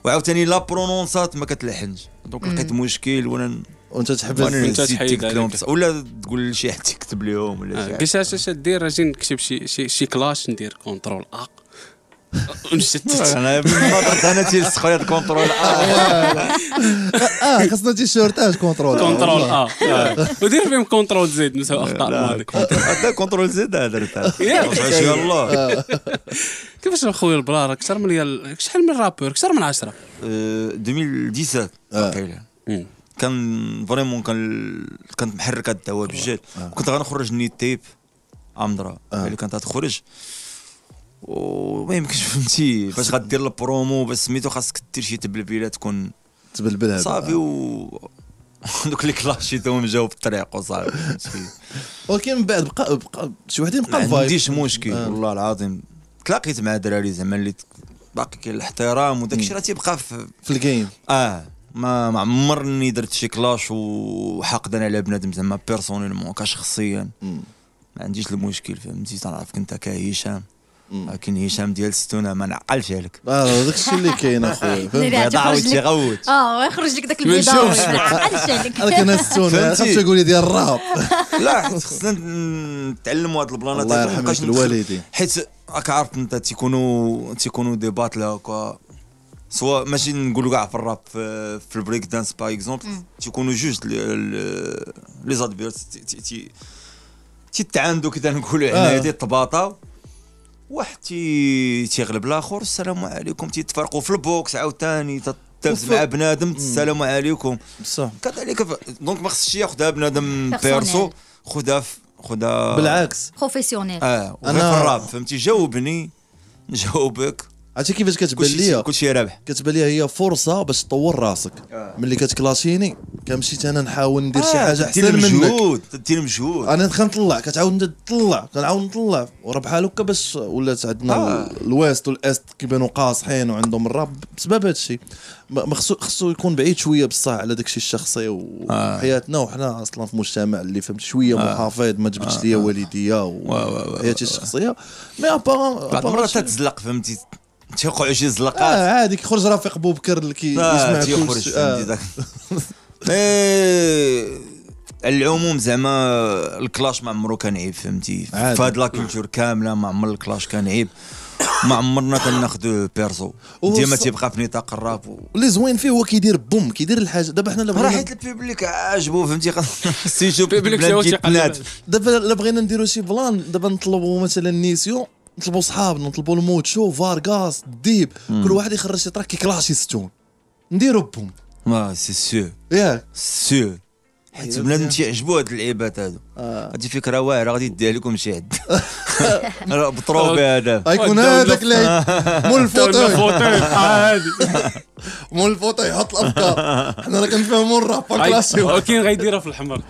وعاوتاني لا برونونسات ما كتلحنش دونك لقيت مشكل وانا وانت تحب انت تحيد
ولا تقول لشي حد يكتب لهم ولا آه، شي حاجه كيفاش اش دير اجي نكتب شي شي كلاش ندير كونترول ا ونشتت انا انا تيلصقوا لي كونترول
اه خاصنا تيشيرتاج كونترول كونترول اه
ودير فيهم كونترول زيد نساو اخطاء
هذا كونترول زيد هذا درتها يا الله آه.
كيفاش اخويا البرار اكثر من شحال من رابور اكثر من 10
2017 آه، آه. كان فريمون كان كانت محركه الدواء بجد كنت غنخرج نيت تيب عمدرا اللي كانت تخرج وما يمكنش فهمتي باش غدير البرومو بس سميتو خاصك دير شي تبلبيله تكون تبلبلها صافي و دوك اللي كلاشيتهم جاو في الطريق وصافي ولكن من بعد بقى بقى شي وحدين بقى ما عنديش مشكل آه. والله العظيم تلاقيت مع دراري زعما اللي باقي كاين الاحترام وداك الشيء راه تيبقى في في الجيم اه ما ما عمرني درت شي كلاش انا على بنادم زعما بيرسونيلمون كشخصيا ما عنديش المشكل فهمتي تنعرفك انت كهشام لكن هشام ديال ستونه ما نعقلش عليك اه داك الشيء اللي كاين اخويا بيضاء وتيغوت
اه ويخرج لك داك البيضاء ما نعقلش عليك انا
ستونه خاصك تقول لي ديال الراب لا خصنا نتعلموا هاد البلانات الله يرحم الوالدين حيت راك عارف انت تيكونوا تيكونوا دي باتل هكا سواء ماشي نقولوا كاع في الراب في, البريك دانس باغ اكزومبل تيكونوا جوج لي زادفيرس تيتعاندوا كذا نقولوا حنايا آه. تيتباطاو واحد تي تيغلب الاخر السلام عليكم تيتفرقوا في البوكس عاوتاني تدابز مع بنادم السلام عليكم بصح كذلك دونك ما خصش ياخذها بنادم بيرسو خذها خذها بالعكس
بروفيسيونيل
اه انا في الراب فهمتي جاوبني نجاوبك عرفتي كيفاش كتبان ليا كلشي رابح كتبان ليا هي فرصه باش
تطور راسك آه. ملي كتكلاسيني كنمشيت انا نحاول ندير آه. شي حاجه احسن منك مجهود
تدير مجهود
انا نطلع كتعاود تطلع كنعاود نطلع ورا بحال هكا باش ولات عندنا آه. الويست والاست كيبانوا قاصحين وعندهم الراب بسبب هذا الشيء خصو خصو يكون بعيد شويه بصح على داك الشيء الشخصي آه. وحياتنا وحنا اصلا في مجتمع اللي فهمت شويه آه. محافظ ما جبتش آه. ليا والديا وحياتي الشخصيه مي ابارون بعض المرات
تتزلق فهمتي تيوقعوا شي زلقات اه
عادي كيخرج رفيق بوبكر اللي كيسمع آه تيخرج فهمتي آه. داك
على إيه، العموم زعما الكلاش ما عمرو كان عيب فهمتي في هاد لاكولتور كامله ما عمر الكلاش كان عيب ما عمرنا كناخذ بيرسو ديما تيبقى في نطاق الراب و...
اللي زوين فيه هو كيدير بوم كيدير الحاجه دابا حنا راه حيت
البيبليك عاجبو فهمتي خاصو يشوف البيبليك
دابا الا بغينا نديرو شي بلان دابا نطلبوا مثلا نيسيو نطلبوا صحابنا نطلبوا الموتشو فارغاس ديب كل واحد يخرج شي كلاش كيكلاشي ستون نديرو بوم
ما سي سيو يا سيو حيت بنادم تيعجبو هاد اللعيبات هادو آه. هادي فكره واعره غادي يديها لكم شي حد بطرو آه. بها هذا غيكون آه، هذاك اللعيب مول الفوطي عادي
مول الفوطي يحط الافكار حنا راه كنفهمو الراب كلاسيو ولكن غيديرها في الحمر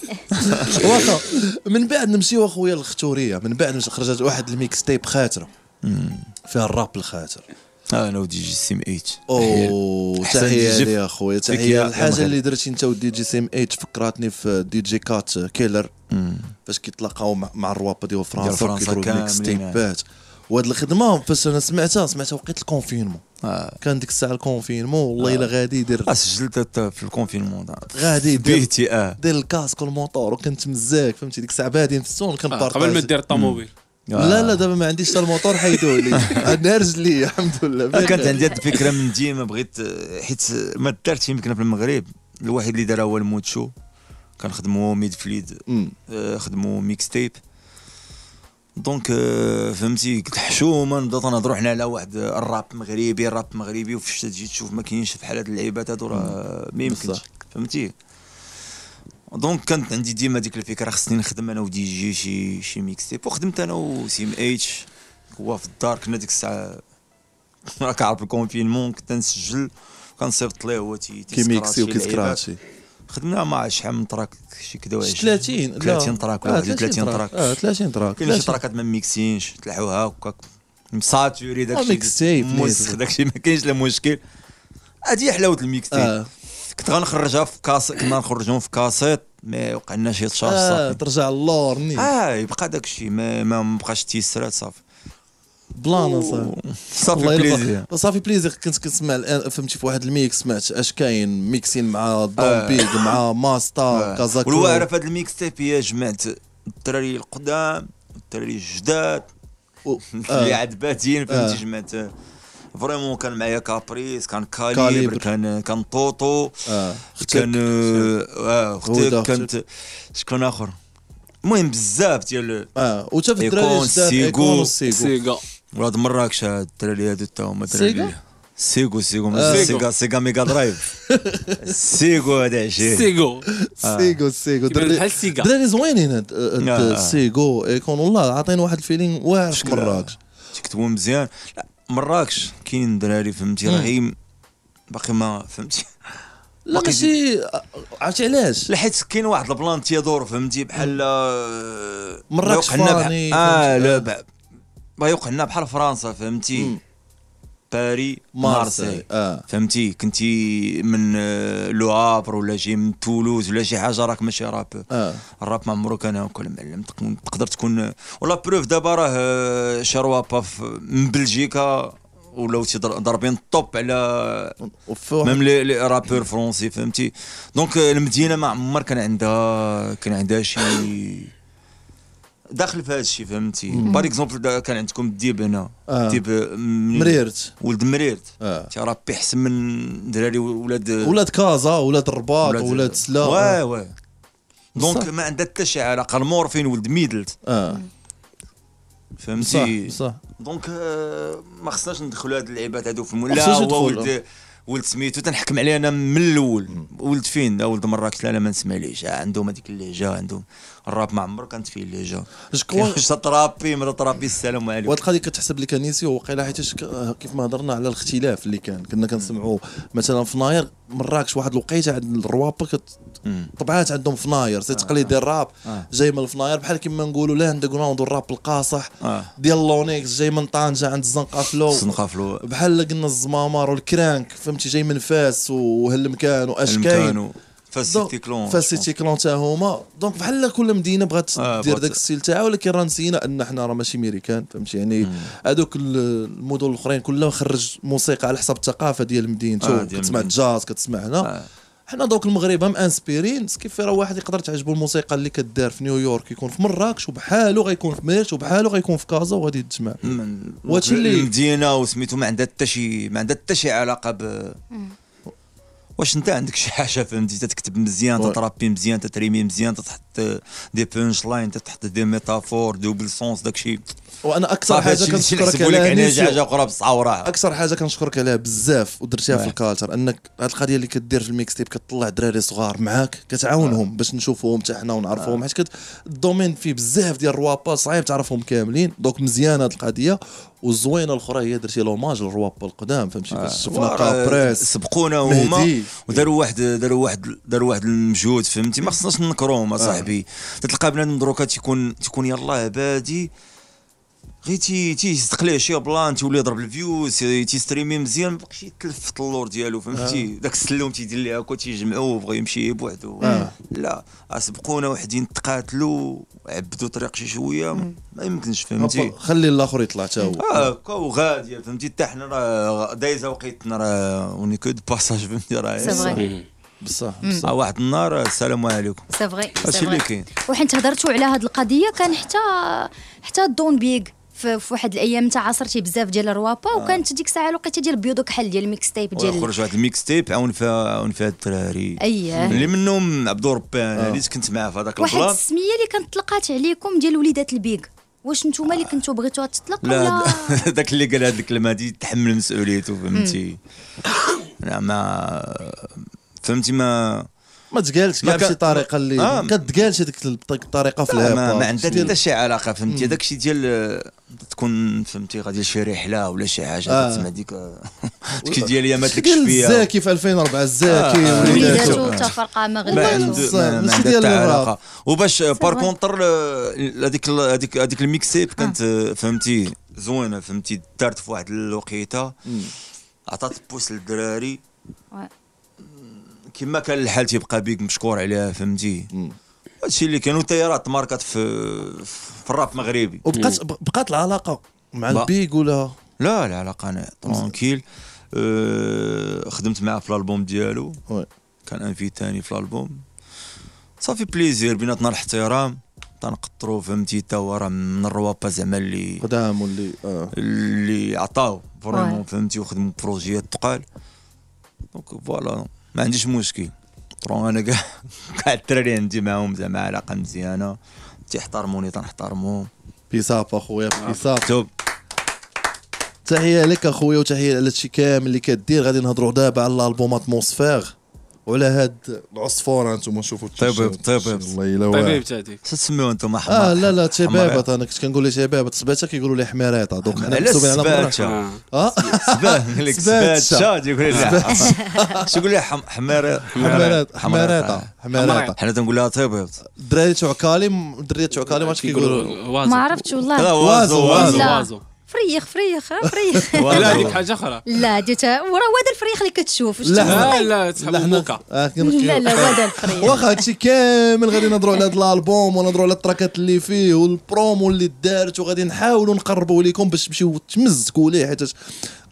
واخا من بعد نمشيو اخويا للختوريه من بعد خرجت واحد الميكس تيب
خاتره فيها الراب الخاتر آه، انا ودي جي سيم 8 اوه تحيه ليا خويا تحيه الحاجه اللي
درتي انت ودي جي سيم 8 فكراتني في دي جي كات آه، كيلر فاش كيتلاقاو مع الروابا ديال فرنسا ديال فرنسا تيبات آه. وهاد الخدمه فاش انا سمعتها سمعتها وقيت الكونفينمون آه. كان ديك الساعه الكونفينمون والله الا آه. غادي
يدير سجلت في الكونفينمون غادي يدير بيتي اه
دير الكاسك والموطور وكنت مزاك فهمتي ديك الساعه بادين في السون كنبارطاجي آه. قبل ما دير الطوموبيل آه. لا لا آه. دابا ما عنديش الموطور حيدوه لي نارز لي الحمد لله كانت عندي هذه الفكره من
ديما بغيت حيت ما دارت يمكن في المغرب الواحد اللي دارها هو الموتشو كنخدموا ميد فليد آه، خدمو ميكس تيب دونك آه، فهمتي قلت حشومه نبدا تنهضروا حنا على واحد الراب مغربي الراب مغربي وفاش تجي تشوف ما كاينش بحال هاد اللعيبات هادو راه ما يمكنش فهمتي دونك كانت عندي ديما ديك الفكره خصني نخدم انا ودي جي شي شي ميكس تيب وخدمت انا وسيم اتش هو في الدار كنا ديك الساعه راك عارف الكونفينمون كنت نسجل كنصيفط ليه هو تي كيميكسي سكراتشي خدمنا مع شحال من تراك شي كذا 30 30 تراك ولا 30 آه، تراك 30 تراك آه، كاين شي تراكات ما ميكسينش تلحوها هكاك مساتوري داكشي آه، ميكس تيب داك داكشي ما كاينش لا مشكل هادي حلاوه الميكس تيب كنت غنخرجها في كاس كنا نخرجهم في كاسيت مي وقع لنا شي تشارج آه، صافي اه ترجع اللور ني اه يبقى داك الشيء ما, ما بقاش تيسرات صافي بلان صافي صافي بليزير
صافي بليزير كنت كنسمع الان فهمتي في واحد الميكس سمعت اش كاين ميكسين مع دومبيغ آه. مع ماستا كازا والواعره في هذا
الميكس تيب هي جمعت الدراري القدام الدراري الجداد اللي آه. عاد باتين فهمتي جمعت فريمون كان معايا كابريس كان كاليبر, كاليبر. كان كان طوطو آه. كان آه كانت شكون اخر المهم بزاف ديال اه وتا في الدراري سيغو سيغا ولاد مراكش الدراري هادو تا هما دراري سيغو سيغو سيغا سيغا ميغا درايف سيغو هذا عشيري سيغو سيغو سيغو بحال سيغا دراري زوينين هاد سيغو ايكون والله عاطين واحد الفيلينغ واعر في مراكش تكتبوا مزيان مراكش كاين دراري فهمتي راهي باقي ما فهمتي لا ماشي عرفتي علاش لحيت كاين واحد البلان تيدور فهمتي بحال آه، مراكش فاني اه لا آه. باغي يوقع لنا بحال فرنسا فهمتي باري مارسي آه. فهمتي كنتي من آه، لو ولا جي من تولوز ولا شي حاجه راك ماشي راب آه. الراب ما عمرو كان هكا معلم تقدر تكون آه، ولا بروف دابا راه آه، شروا باف من بلجيكا ولاو ضاربين الطوب على ميم لي رابور فرونسي فهمتي دونك المدينه ما عمر كان عندها كان عندها شي داخل في هذا الشيء فهمتي بار اكزومبل كان عندكم الديب هنا الديب آه. مريرت ولد مريرت آه. راه احسن من دراري ولاد ولاد
كازا ولاد الرباط ولاد سلا واه آه. واه
دونك ما عندها حتى شي علاقه المورفين ولد ميدلت آه. فهمتي صح صح دونك آه، ما خصناش ندخلوا هاد اللعيبات هادو في لا هو ولد ولد سميتو تنحكم عليه انا من الاول ولد فين ولد مراكش لا لا ما نسمع ليش عندهم هذيك اللهجه عندهم الراب ما عمره كانت فيه الليجا جو ترابي مرة ترابي السلام عليكم وهاد
القضيه كتحسب لك انيسي وقيله حيت كيف ما هضرنا على الاختلاف اللي كان كنا كنسمعوا مثلا فناير مراكش واحد الوقيته عند الروابه طبعات عندهم فناير سي تقليد آه. الراب آه. جاي من الفناير بحال كما نقولوا لا عندك جراوند والراب القاصح آه. ديال لونيكس جاي من طنجه عند الزنقافلو الزنقافلو بحال قلنا الزمامر والكرانك فهمتي جاي من فاس وهالمكان كاين
فالسيتي كلون فالسيتي
كلون حتى هما دونك بحال كل مدينه بغات آه، دير داك السيل تاعها ولكن راه نسينا ان حنا راه ماشي ميريكان فهمتي يعني هذوك المدن الاخرين كلها خرج موسيقى على حسب الثقافه ديال مدينته آه كتسمع الجاز كتسمع هنا آه. حنا دوك المغرب هم انسبيرين كيف راه واحد يقدر تعجبو الموسيقى اللي كدار في نيويورك يكون في مراكش وبحالو غيكون في ميرت وبحالو غيكون في كازا وغادي يتجمع
وهادشي اللي المدينه وسميتو ما عندها حتى شي ما عندها حتى شي علاقه ب واش انت عندك شي حاجه فهمتي تتكتب مزيان تترابي مزيان تتريمي مزيان تتحط دي بونش لاين تتحط دي ميتافور دوبل سونس داكشي وانا اكثر حاجه كنشكرك عليها نيسيو يعني حاجه اخرى بالصاورة
اكثر حاجه كنشكرك عليها بزاف ودرتيها في الكالتر انك هاد القضيه اللي كدير في الميكس تيب كتطلع دراري صغار معاك كتعاونهم باش نشوفوهم حتى حنا ونعرفوهم آه. حيت الدومين فيه بزاف ديال الروابا صعيب تعرفهم كاملين دونك مزيان هاد القضيه
والزوينه الاخرى هي درتي لوماج للروابا القدام فهمتي آه. شفنا كابريس سبقونا هما وداروا واحد داروا واحد داروا واحد المجهود فهمتي ما خصناش ننكروهم آه. اصاحبي آه. تتلقى بنادم دروكا تيكون تيكون يلاه بادي غير تي تقلع شي بلان تيولي يضرب الفيوز تيستريمي مزيان مابقاش يتلف اللور ديالو فهمتي آه. داك السلوم تيدير ليه هكا تيجمعو بغا يمشي بوحدو آه. لا سبقونا وحدين تقاتلوا عبدوا طريق شي شويه ما يمكنش فهمتي خلي الاخر يطلع حتى هو اه هكا وغادي فهمتي حتى حنا راه دايزه وقيتنا راه اوني كو دو باساج فهمتي راه بصح بصح آه، واحد النهار السلام عليكم
سي فغي هادشي اللي كاين وحين تهضرتوا على هذه القضيه كان حتى حتى الدون بيغ في واحد الايام انت عاصرتي بزاف ديال الروابا آه. وكانت ديك الساعه الوقيته ديال بيضو كحل ديال الميكس تايب ديال خرج
واحد الميكس تايب عاون فيها عاون فيها الدراري اييه اللي منهم عبدو ربان آه. اللي كنت معاه في هذاك الوقت واحد السميه
اللي كانت طلقات عليكم ديال وليدات البيك واش نتوما اللي آه. كنتو بغيتوها تطلق ولا
داك اللي قال هذه الكلمه هذه تحمل مسؤوليته فهمتي لا نعم، ما فهمتي ما
ما تقالش كاع بشي طريقه اللي آه. كتقالش هذيك الطريقه في الهاب ما, ما عندها حتى
شي علاقه فهمتي داك الشيء ديال تكون فهمتي غادي شي رحله ولا شي حاجه آه. تسمع ديك الشيء ديال يا ما تلكش فيا الزاكي
في 2004 الزاكي آه. آه،
وليداتو حتى
فرقه ما غلاش ماشي
ديال العلاقه وباش بار آه، كونتر هذيك هذيك هذيك الميكسيب آه. كانت فهمتي زوينه فهمتي دارت في واحد الوقيته عطات بوس للدراري كما كان الحال تيبقى بيك مشكور عليها فهمتي هادشي اللي كانوا تيارات ماركات في في الراب المغربي وبقات بقات العلاقه مع البيك ولا لا العلاقه انا ترونكيل آه، خدمت معاه في الالبوم ديالو كان ان في الالبوم صافي بليزير بيناتنا الاحترام تنقطرو فهمتي تا هو راه من الروابا زعما اللي قدام واللي آه. اللي عطاو فريمون فهمتي وخدموا بروجيات تقال دونك فوالا ما عنديش مشكل طرون انا كاع كاع الدراري عندي معاهم زعما علاقه مزيانه تيحترموني تنحترمو بيصاف اخويا بيصاف توب
تحيه لك اخويا وتحيه على هادشي كامل اللي كدير غادي نهضروا دابا على الالبومات موسفاغ ولا هاد العصفور انتم شوفوا طبيب طبيب
الله طيب، طيب. يلا طبيب شنو تسميو انتم احمر اه لا لا تبابط
إيه؟ انا كنت كنقول لي تبابط سباته كيقولوا لي حميريطه دوك
حنا محسوبين على سباته آه. اه سباته تيقول لي تيقول لي حميريطه حميريطه حميريطه حنا تنقول لها طبيب الدراري
تعكالي الدريه تعكالي ما كيقولوا ما عرفتش
والله وازو وازو فريخ فريخ فريخ
لا هذيك
حاجه اخرى
لا ديتها وراه هذا الفريخ اللي كتشوف لا
لا تسحب البوكا آه،
لا لا هذا الفريخ واخا هادشي كامل غادي نهضروا على هذا الالبوم ونهضروا على التراكات اللي فيه والبرومو اللي دارت وغادي نحاولوا نقربوا لكم باش تمشيو تمزكوا ليه حيت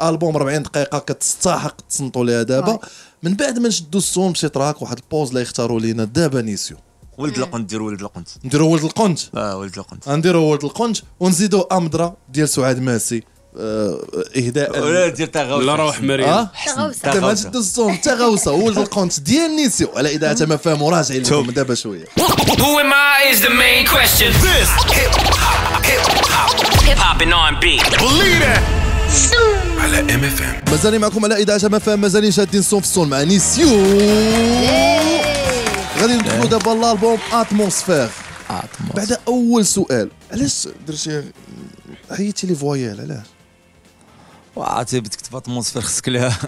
البوم 40 دقيقه كتستحق تصنتوا ليها دابا من بعد ما نشدوا السوم شي تراك واحد البوز اللي يختاروا لينا دابا نيسيو
ولد القنت ندير ولد القنت نديروا ولد
القنت اه ولد القنت آه، نديروا ولد القنت ونزيدو امضره ديال سعاد ماسي آه، اهداء ولا دير تغاوسه لا روح مريم آه؟ تغاوسه انت ما تدوزتهم تغاوسه ولد القنت ديال نيسيو على اذا انت ما فاهم راجع لكم دابا شويه هو
am I is the main question This Hip hop and R&B
على ام اف ام
مازالين معكم على اذاعه ما فهم مازالين شادين الصوت في الصون مع نيسيو غادي ندخلوا نعم. دابا لالبوم اتموسفير اتموسفير بعد اول سؤال علاش درتي حيدتي لي فوايال علاش
عرفتي بتكتب اتموسفير خصك لها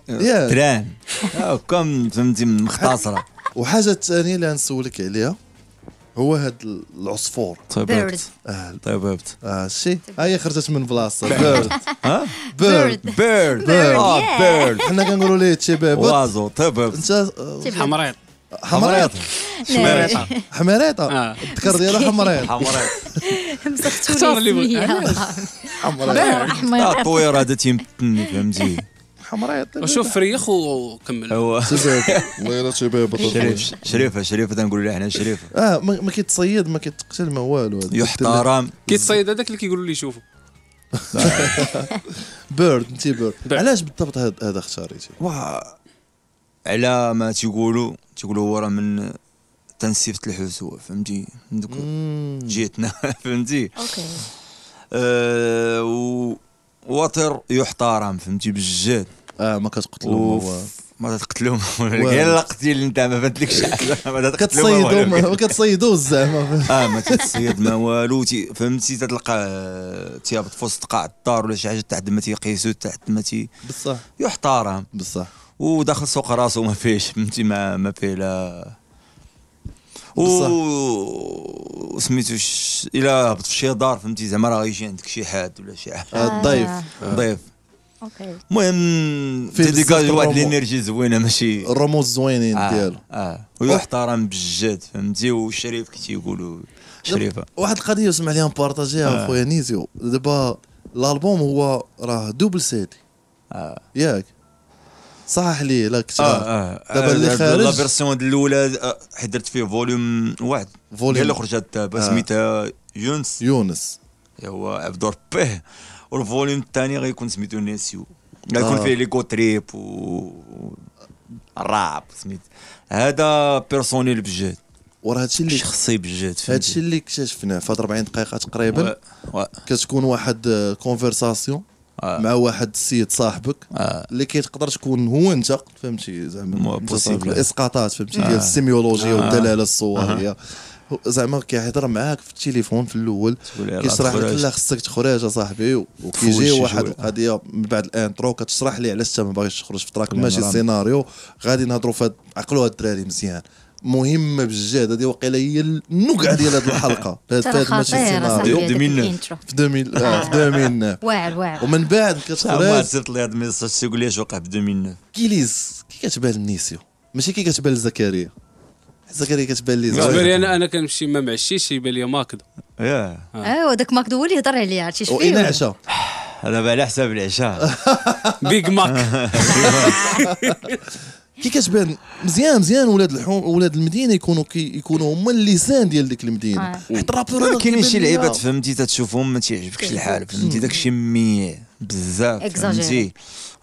تران
هكا فهمتي مختصره وحاجه ثانيه اللي غنسولك عليها هو هذا العصفور بيرد اه بيرد اه شي ها آه، هي خرجت من بلاصه بيرد ها بيرد بيرد بيرد حنا كنقولوا ليه تيبابط وازو طيبت انت آه، حمريط حمريطه حمريطة حمريطة
الذكر ديالها حمريط حمريط اختار اللي حمريطه
الطويرة هذا تيمتني فهمتي
حمريط شوف
فريخ وكمل هو الله يلا شباب شريف شريف شريف تنقول لها احنا شريف
اه ما كيتصيد ما كيتقتل ما والو يحترم
كيتصيد هذاك اللي كيقولوا لي شوفوا
بيرد انت بيرد علاش بالضبط هذا اختاريتي على ما تيقولوا تيقولوا هو راه من تنسيفت الحسو هو فهمتي من جهتنا فهمتي اوكي وتر آه، و... وطر يحترم فهمتي بجد اه ما كتقتلوه ما تقتلهم غير القتيل انت ما فاتلكش ما كتصيدو ما كتصيدو زعما اه ما تصيد ما والو فهمتي تلقى آه، تيابط في وسط قاع الدار ولا شي حاجه تحت ما تيقيسو تحت ما تي بصح يحترم بصح وداخل سوق راسه ما فيش فهمتي ما ما فيه لا و سميتو ش... الا هبط في شي دار فهمتي زعما راه يجي عندك شي حاد ولا شي حاجه آه. الضيف آه. ضيف اوكي المهم ديكاج واحد الانرجي زوينه ماشي الرموز زوينين آه. ديالو اه ويحترم بجد فهمتي والشريف كي تيقولوا شريفه
واحد القضيه سمع ليها نبارطاجيها آه. خويا نيزيو دابا الالبوم هو راه دوبل سيدي آه. ياك صحح لي لا كتير اه اه دابا اللي آه، خارج لا فيرسيون
الاولى آه، حيت درت فيه فوليوم واحد فوليوم اللي خرجت دابا آه. سميتها يونس يونس هو عبد بيه والفوليوم الثاني غيكون سميتو نيسيو غيكون فيه ليكو تريب و الراب سميت هذا بيرسونيل بجد وراه هادشي اللي شخصي بجد
هادشي اللي اكتشفناه في 40 دقيقه تقريبا كتكون واحد كونفرساسيون آه. مع واحد السيد صاحبك آه. اللي كيتقدر تكون هو انت فهمتي زعما الاسقاطات فهمتي ديال آه. السيميولوجيا آه. والدلاله الصوريه زعما كيهضر معاك في التليفون في الاول كيشرح لك لا خصك تخرج اصاحبي وكيجي واحد القضيه من بعد الانترو كتشرح لي علاش انت ما باغيش تخرج في تراك ماشي السيناريو غادي نهضروا في عقلوا هاد الدراري مزيان مهمه بزاف هذه واقيلا هي النقعه ديال هذه الحلقه ماشي سيناريو في 2009 آه، في 2009
واعر واعر
ومن بعد كتقرا صيفط
لي هذا الميساج تيقول لي اش وقع في 2009
كيليز كي كتبان لنيسيو ماشي كي كتبان لزكريا زكريا كتبان لي زكريا
انا انا كنمشي ما
معشيش يبان لي ماكدو ياه
ايوا ذاك ماكدو هو اللي يهضر عليه عرفتي شنو وين العشاء
هذا على حساب العشاء بيج ماك
كي كتبان مزيان مزيان ولاد الحوم ولاد المدينه يكونوا كي يكونوا هما اللسان ديال ديك المدينه
آه. حيت أيوة. الرابور كاينين شي لعيبات فهمتي تتشوفهم ما تيعجبكش الحال فهمتي داك الشيء مي بزاف فهمتي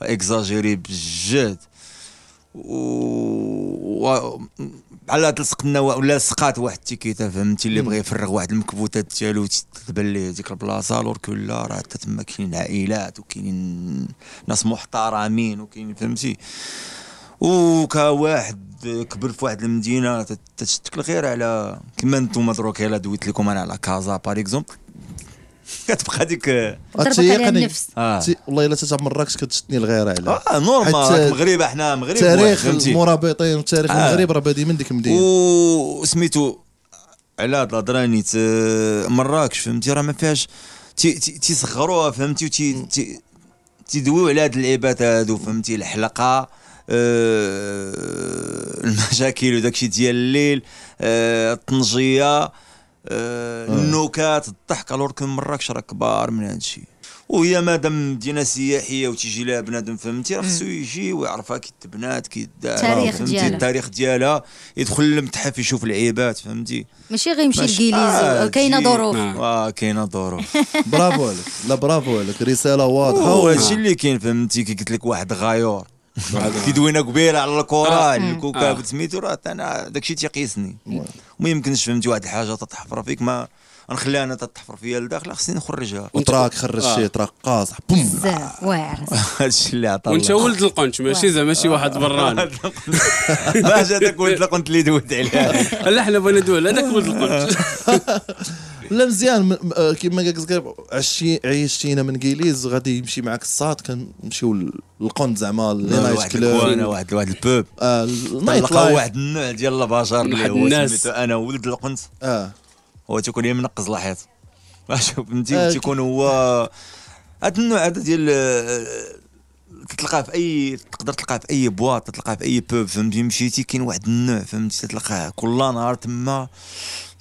اكزاجيري بجد و على تلصق لنا ولا سقات واحد التيكيتا فهمتي اللي بغى يفرغ واحد المكبوتات ديالو تبان ليه ديك البلاصه لور لا راه تما كاينين عائلات وكاينين ناس محترمين وكاينين فهمتي وكواحد كبر في واحد المدينه تشتك الخير على كما نتوما دروك الا دويت لكم انا على كازا بار اكزومبل كتبقى ديك التيقني
آه. والله الا تاع مراكش كتشدني الغيره على اه نورمال المغرب
احنا مغرب تاريخ المرابطين
وتاريخ آه. المغرب راه بادي من ديك المدينه
وسميتو على هاد الهضره نيت مراكش فهمتي راه ما فيهاش تيصغروها فهمتي وتي تيدويو على هاد اللعيبات هادو فهمتي الحلقه آه، المشاكل وداكشي ديال الليل آه، الطنجيه آه، النكات الضحك الور كان مراكش راه كبار من هادشي وهي مادام مدينه سياحيه وتيجي لها بنادم فهمتي راه خصو يجي ويعرفها كي تبنات كي التاريخ ديالها التاريخ ديالها يدخل للمتحف يشوف العيبات فهمتي
ماشي غيمشي لكيليزي آه كاينه ظروف اه
نعم. كاينه ظروف برافو عليك لا برافو عليك رساله واضحه هو هادشي اللي كاين فهمتي كي قلت لك واحد غايور كيدوينا كبيره على الكره الكوكا آه. آه. سميتو راه انا داكشي تيقيسني ما يمكنش فهمتي واحد الحاجه تتحفر فيك ما نخليها انا تتحفر فيا لداخل خصني نخرجها وتراك خرج شي آه. تراك قاصح بوم
واعر هادشي اللي عطا وانت ولد القنت ماشي زعما شي واحد بران ما جاتك ولد القنت اللي دويت عليها لا حنا بغينا ندوي على هذاك ولد القنت
لا مزيان آه، كيما قلت عشتي عيشتينا من كيليز غادي يمشي معك الصاد كنمشيو للقند زعما لي نايت كلوب واحد واحد البوب اه النايت واحد
النوع ديال البشر اللي هو سميتو انا ولد القند اه هو تيكون منقز الحيط فهمتي آه، تيكون هو هذا النوع هذا ديال آه، تتلقاه في اي تقدر تلقاه في اي بواط تتلقاه في اي بوب فهمتي مشيتي كاين واحد النوع فهمتي تتلقاه كل نهار تما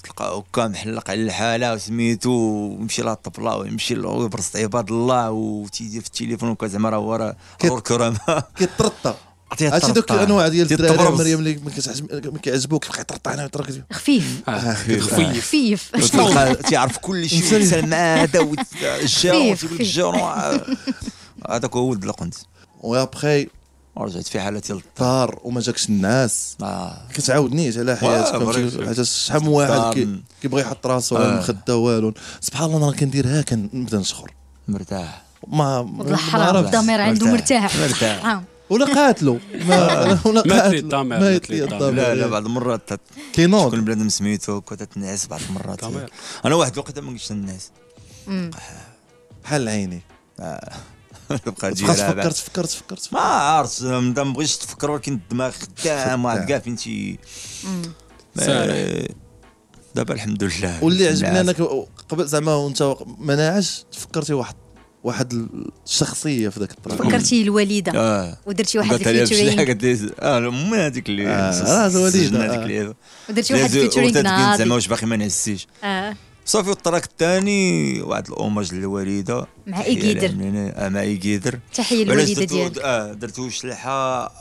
تلقاه هكا محلق على الحاله وسميتو ويمشي لا الطبله ويمشي ويبرص عباد طيب الله وتيدير في التليفون وكا زعما راه هو راه كرامه كيترطى عرفتي دوك الانواع ديال الدراري مريم
اللي ما كيعجبوك كيبقى هنا ويطرك آه، آه، خفيف
خفيف خفيف تيعرف كل شيء يسال مع هذا والجار تيقول لك هذاك هو ولد القنت وابخي ورجعت في حاله ديال الدار وما
جاكش الناس آه. كتعاودنيش على حياتك شحال من واحد كيبغي يحط راسو آه. مخده والو سبحان الله انا كندير هاك نبدا نشخر مرتاح ما
الحرام الضمير عنده مرتاح مرتاح
آه.
ولا قاتلو ما ولا قاتلو ما يطلي الضمير لا لا
بعض المرات كينوض تكون بنادم سميتو كتتنعس بعض المرات انا واحد الوقت ما كنتش ننعس آه. بحال عيني آه. تبقى تجي فكرت فكرت فكرت ما عرفت ما بغيتش تفكر ولكن الدماغ خدام واحد كاع فين تي آه، دابا الحمد لله واللي عجبني انك
قبل زعما وانت ما ناعش فكرتي واحد واحد
الشخصيه في ذاك الطريق فكرتي
الوالده آه. ودرتي واحد الفيتشرينغ
قالت لي اه المهم هذيك اللي اه الوالده آه.
ودرتي واحد الفيتشرينغ زعما
واش باقي ما نعسيش اه صافي الطراك الثاني واحد الاوماج للوالده مع ايكيدر آه، مع ايكيدر تحيه للوالده ديالك اه درتو شلحه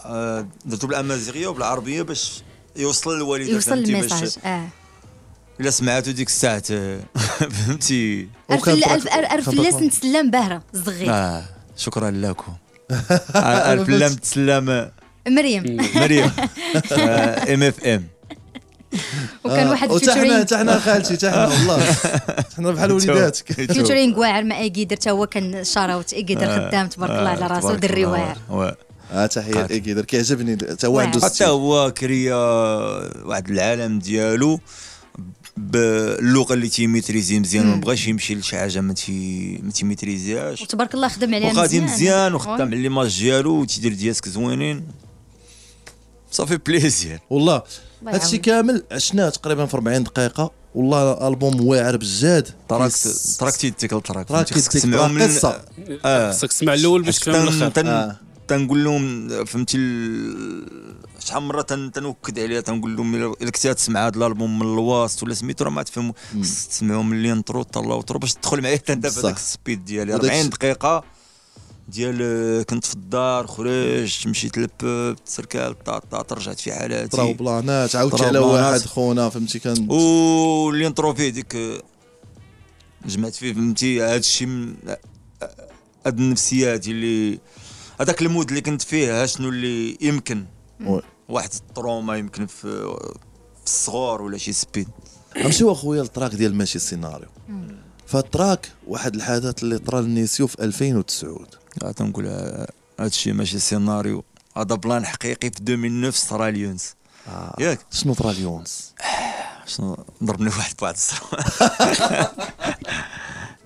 آه درتو بالامازيغيه وبالعربيه باش يوصل للوالده يوصل الميساج اه الا سمعتو ديك الساعه فهمتي الف الناس
نتسلم باهره صغير اه
شكرا لكم عرف آه، اللام تسلم
مريم مريم ام اف ام وكان واحد فيتشرين حتى حنا خالتي
حتى حنا آه. والله حنا بحال وليداتك فيتشرين
واعر مع اكيدر حتى هو كان شراوت اكيدر آه. خدام تبارك الله آه، على راسه ودري واعر
اه تحيه لاكيدر كيعجبني حتى هو عنده حتى هو كريا واحد العالم ديالو باللغه اللي تيميتريزي مزيان ما بغاش يمشي لشي حاجه ما تي ما تيميتريزيهاش
وتبارك الله خدم عليها مزيان وغادي مزيان وخدام على
ليماج ديالو وتيدير دياسك زوينين صافي بليزير
والله هادشي كامل عشناه تقريبا في 40 دقيقه والله البوم واعر بزاد تراكت
تراك تيتيكل تراك تراك تسمعوا من قصه آه. آه، خصك تسمع الاول باش تفهم الاخر آه. تنقول لهم فهمتي شحال من مره تنوكد عليها تنقول لهم الا كنتي تسمع هذا الالبوم من الواسط ولا سميتو راه ما تفهم تسمعهم من الانترو حتى باش تدخل معايا حتى انت في السبيد ديالي 40 دقيقه ديال آه، كنت في الدار خرجت مشيت للبوب تسركال طاط رجعت في حالاتي طراو بلانات عاودت على واحد
خونا فهمتي كان
واللي نطرو فيه ديك آه، جمعت فيه فهمتي هذا الشيء آه، هاد النفسيه هادي اللي هذاك المود اللي كنت فيه شنو اللي يمكن واحد التروما يمكن في الصغور ولا شي سبيد
نمشيو اخويا التراك ديال ماشي سيناريو فالتراك واحد الحدث اللي طرا لنيسيو في 2009
آه، تنقول آه، هادشي ماشي سيناريو هذا بلان حقيقي في 2009 صرا ليونس آه. ياك شنو طرا ليونس شنو ضربني واحد بواحد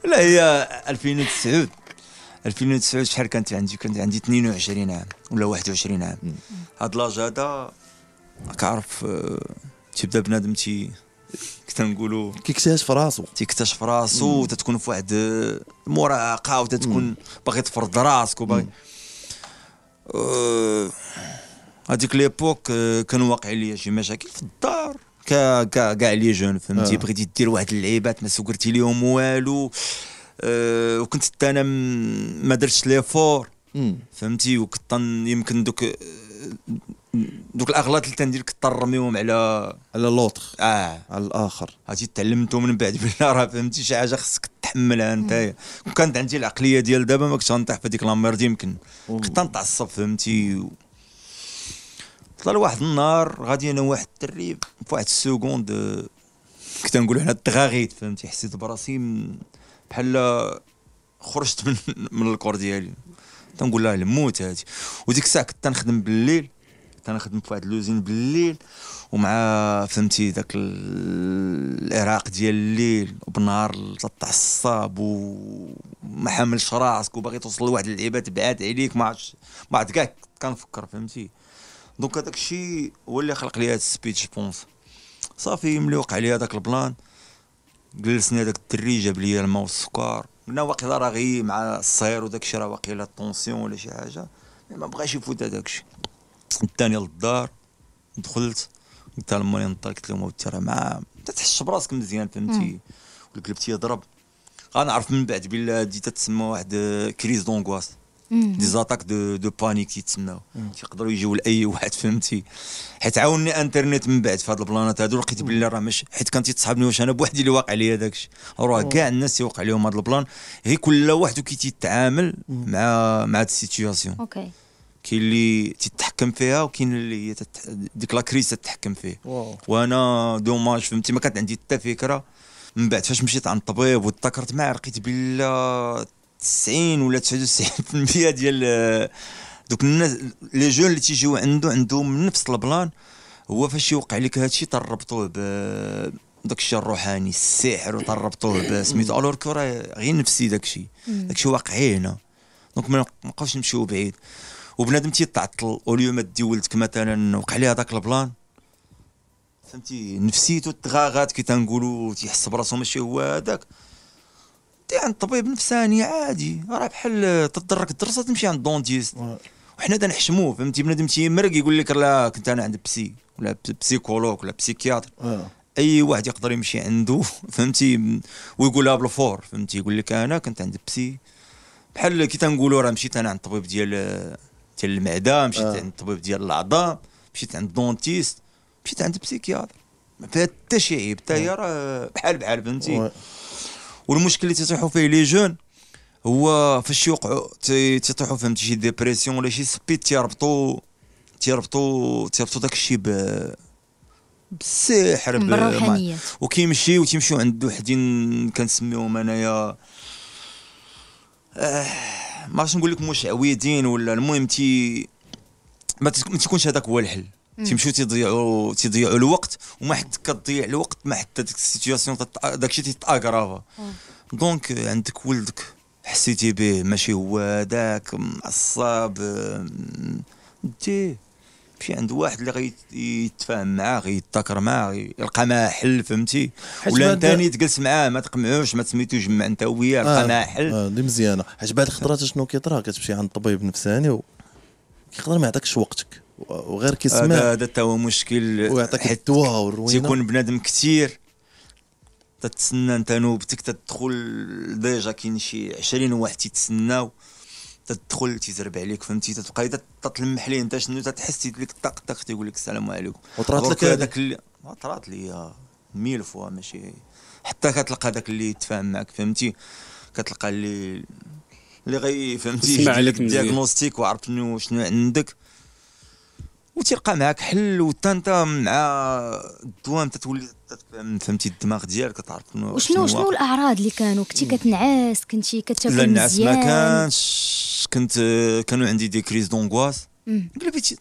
لا هي 2009 2009 شحال كانت عندي كانت عندي 22 عام ولا 21 عام هاد لاج هذا كعرف آه، تيبدا بنادم تي كنقولوا كيكتشف راسو تيكتشف راسو تتكون في واحد المراهقه وتتكون باغي تفرض راسك وباغي هذيك أه... ليبوك أه، كان واقع ليا شي مشاكل في الدار كاع كا كاع لي جون فهمتي آه. بغيتي دير واحد اللعيبات ما سكرتي ليهم والو أه وكنت حتى انا ما درتش ليفور فهمتي وكنت يمكن دوك دوك الاغلاط اللي تندير كترميهم على على لوطر اه على الاخر عرفتي تعلمتو من بعد بلا راه فهمتي شي حاجه خصك تحملها انت كانت عندي العقليه ديال دابا ما كنتش غنطيح في هذيك لاميرد يمكن كنت نتعصب فهمتي طلع لواحد النهار غادي انا واحد الدري في واحد السكوند كنت نقول حنا تغاغيت فهمتي حسيت براسي بحال خرجت من من الكور ديالي تنقول لها الموت هادي وديك الساعه كنت نخدم بالليل انا خدمت في واحد لوزين بالليل ومع فهمتي داك العراق ديال الليل وبنهار تطع الصاب وما حاملش راسك وباغي توصل لواحد اللعيبات بعاد عليك ما عرفتش ما عرفت كاع كنفكر فهمتي دونك هذاك الشيء هو اللي خلق لي هذا السبيتش بونس صافي ملي وقع لي هذاك البلان جلسني هذاك الدري جاب لي الماء والسكر قلنا واقيلا راه غي مع الصهير وداك الشيء راه واقيلا طونسيون ولا شي حاجه ما بغاش يفوت هذاك الشيء الثانيه للدار دخلت قلت لهم ماني نطال قلت لهم ودي راه مع تتحش براسك مزيان فهمتي والقلب يضرب غنعرف من بعد بلا دي تتسمى واحد آه، كريز دونغواس دي زاتاك دو دو بانيك يتسناو تيقدروا يجيو لاي واحد فهمتي حيت عاوني انترنت من بعد في هاد البلانات هادو لقيت بلي راه ماشي حيت كان تيتصحابني واش انا بوحدي اللي واقع ليا داكشي راه كاع الناس تيوقع لهم هاد البلان هي كل واحد كي تيتعامل مع مع هاد السيتياسيون اوكي كاين اللي تتحكم فيها وكاين اللي هي تتح... ديك لا كريز تتحكم فيه واو. وانا دوماج فهمتي ما كانت عندي حتى فكره من بعد فاش مشيت عند الطبيب وتذكرت معاه لقيت بلا 90 ولا 99% ديال دوك الناس لي جون اللي تيجيو عنده عندهم نفس البلان هو فاش يوقع لك هادشي تربطوه ب داك الشيء الروحاني السحر وتربطوه بسميتو الور كو راه غير نفسي داك الشيء داك الشيء واقعي هنا دونك ما نبقاوش نمشيو بعيد وبنادم تيتعطل اوليو ما دي ولدك مثلا وقع ليه هذاك البلان فهمتي نفسيته تغاغات كي تنقولوا تيحس براسو ماشي هو هذاك تي عند طبيب نفساني عادي راه بحال تضرك الدرسه تمشي عند دونتيست وحنا تنحشموه فهمتي بنادم تيمرق يقول لك لا كنت انا عند بسي ولا بسيكولوج ولا بسيكياتر اي واحد يقدر يمشي عنده فهمتي ويقولها بالفور فهمتي يقول لك انا كنت عند بسي بحال كي تنقولوا راه مشيت انا عند الطبيب ديال مشيت للمعده آه. مشيت عند الطبيب ديال العظام مشيت عند الدونتيست مشيت عند بسيكياتر ما فيها حتى شي عيب حتى هي آه. راه بحال بحال فهمتي والمشكل اللي تيطيحوا فيه لي جون هو فاش يوقعوا تيطيحوا فهمتي شي ديبرسيون ولا شي سبيد تيربطوا تيربطوا تيربطوا داك الشيء ب بالسحر بالروحانيات وكيمشيو تيمشيو عند وحدين كنسميهم انايا آه ما عرفتش نقول لك مشعوذين ولا المهم تي ما تيكونش هذاك هو الحل تيمشيو تيضيعوا تيضيعوا الوقت وما حد كتضيع الوقت ما حتى ديك السيتياسيون داكشي تيتاغرافا دونك عندك ولدك حسيتي به ماشي هو هذاك معصب ديه في عند واحد اللي غيتفاهم معاه غيتذكر معاه يلقى معاه حل فهمتي ولا ثاني تجلس معاه ما تقمعوش ما تسميتو جمع انت وياه لقى آه، معاه حل
اه دي مزيانه حيت بعد الخطرات شنو كيطرا كتمشي عند طبيب نفساني كيقدر ما يعطيكش وقتك وغير كيسمع هذا
حتى هو مشكل ويعطيك الدواء والروينه تيكون بنادم كثير تتسنى انت نوبتك تدخل ديجا كاين شي 20 واحد تيتسناو تدخل تيزرب عليك فهمتي تتبقى تتلمح ليه انت شنو تتحس لك طق طق تيقول لك السلام عليكم وطرات لك هذاك اللي طرات لي آه، ميل فوا ماشي حتى كتلقى هذاك اللي يتفاهم معك فهمتي كتلقى اللي اللي غي فهمتي يسمع عليك دياغنوستيك وعرف شنو شنو عندك وتلقى معك حل وتا انت مع الدوام تتولي فهمتي الدماغ ديالك تعرف شنو شنو
الاعراض اللي كانوا كنتي كتنعس كنتي كتاكل مزيان لا النعاس ما كانش
كنت كانوا عندي دي كريز دونغواس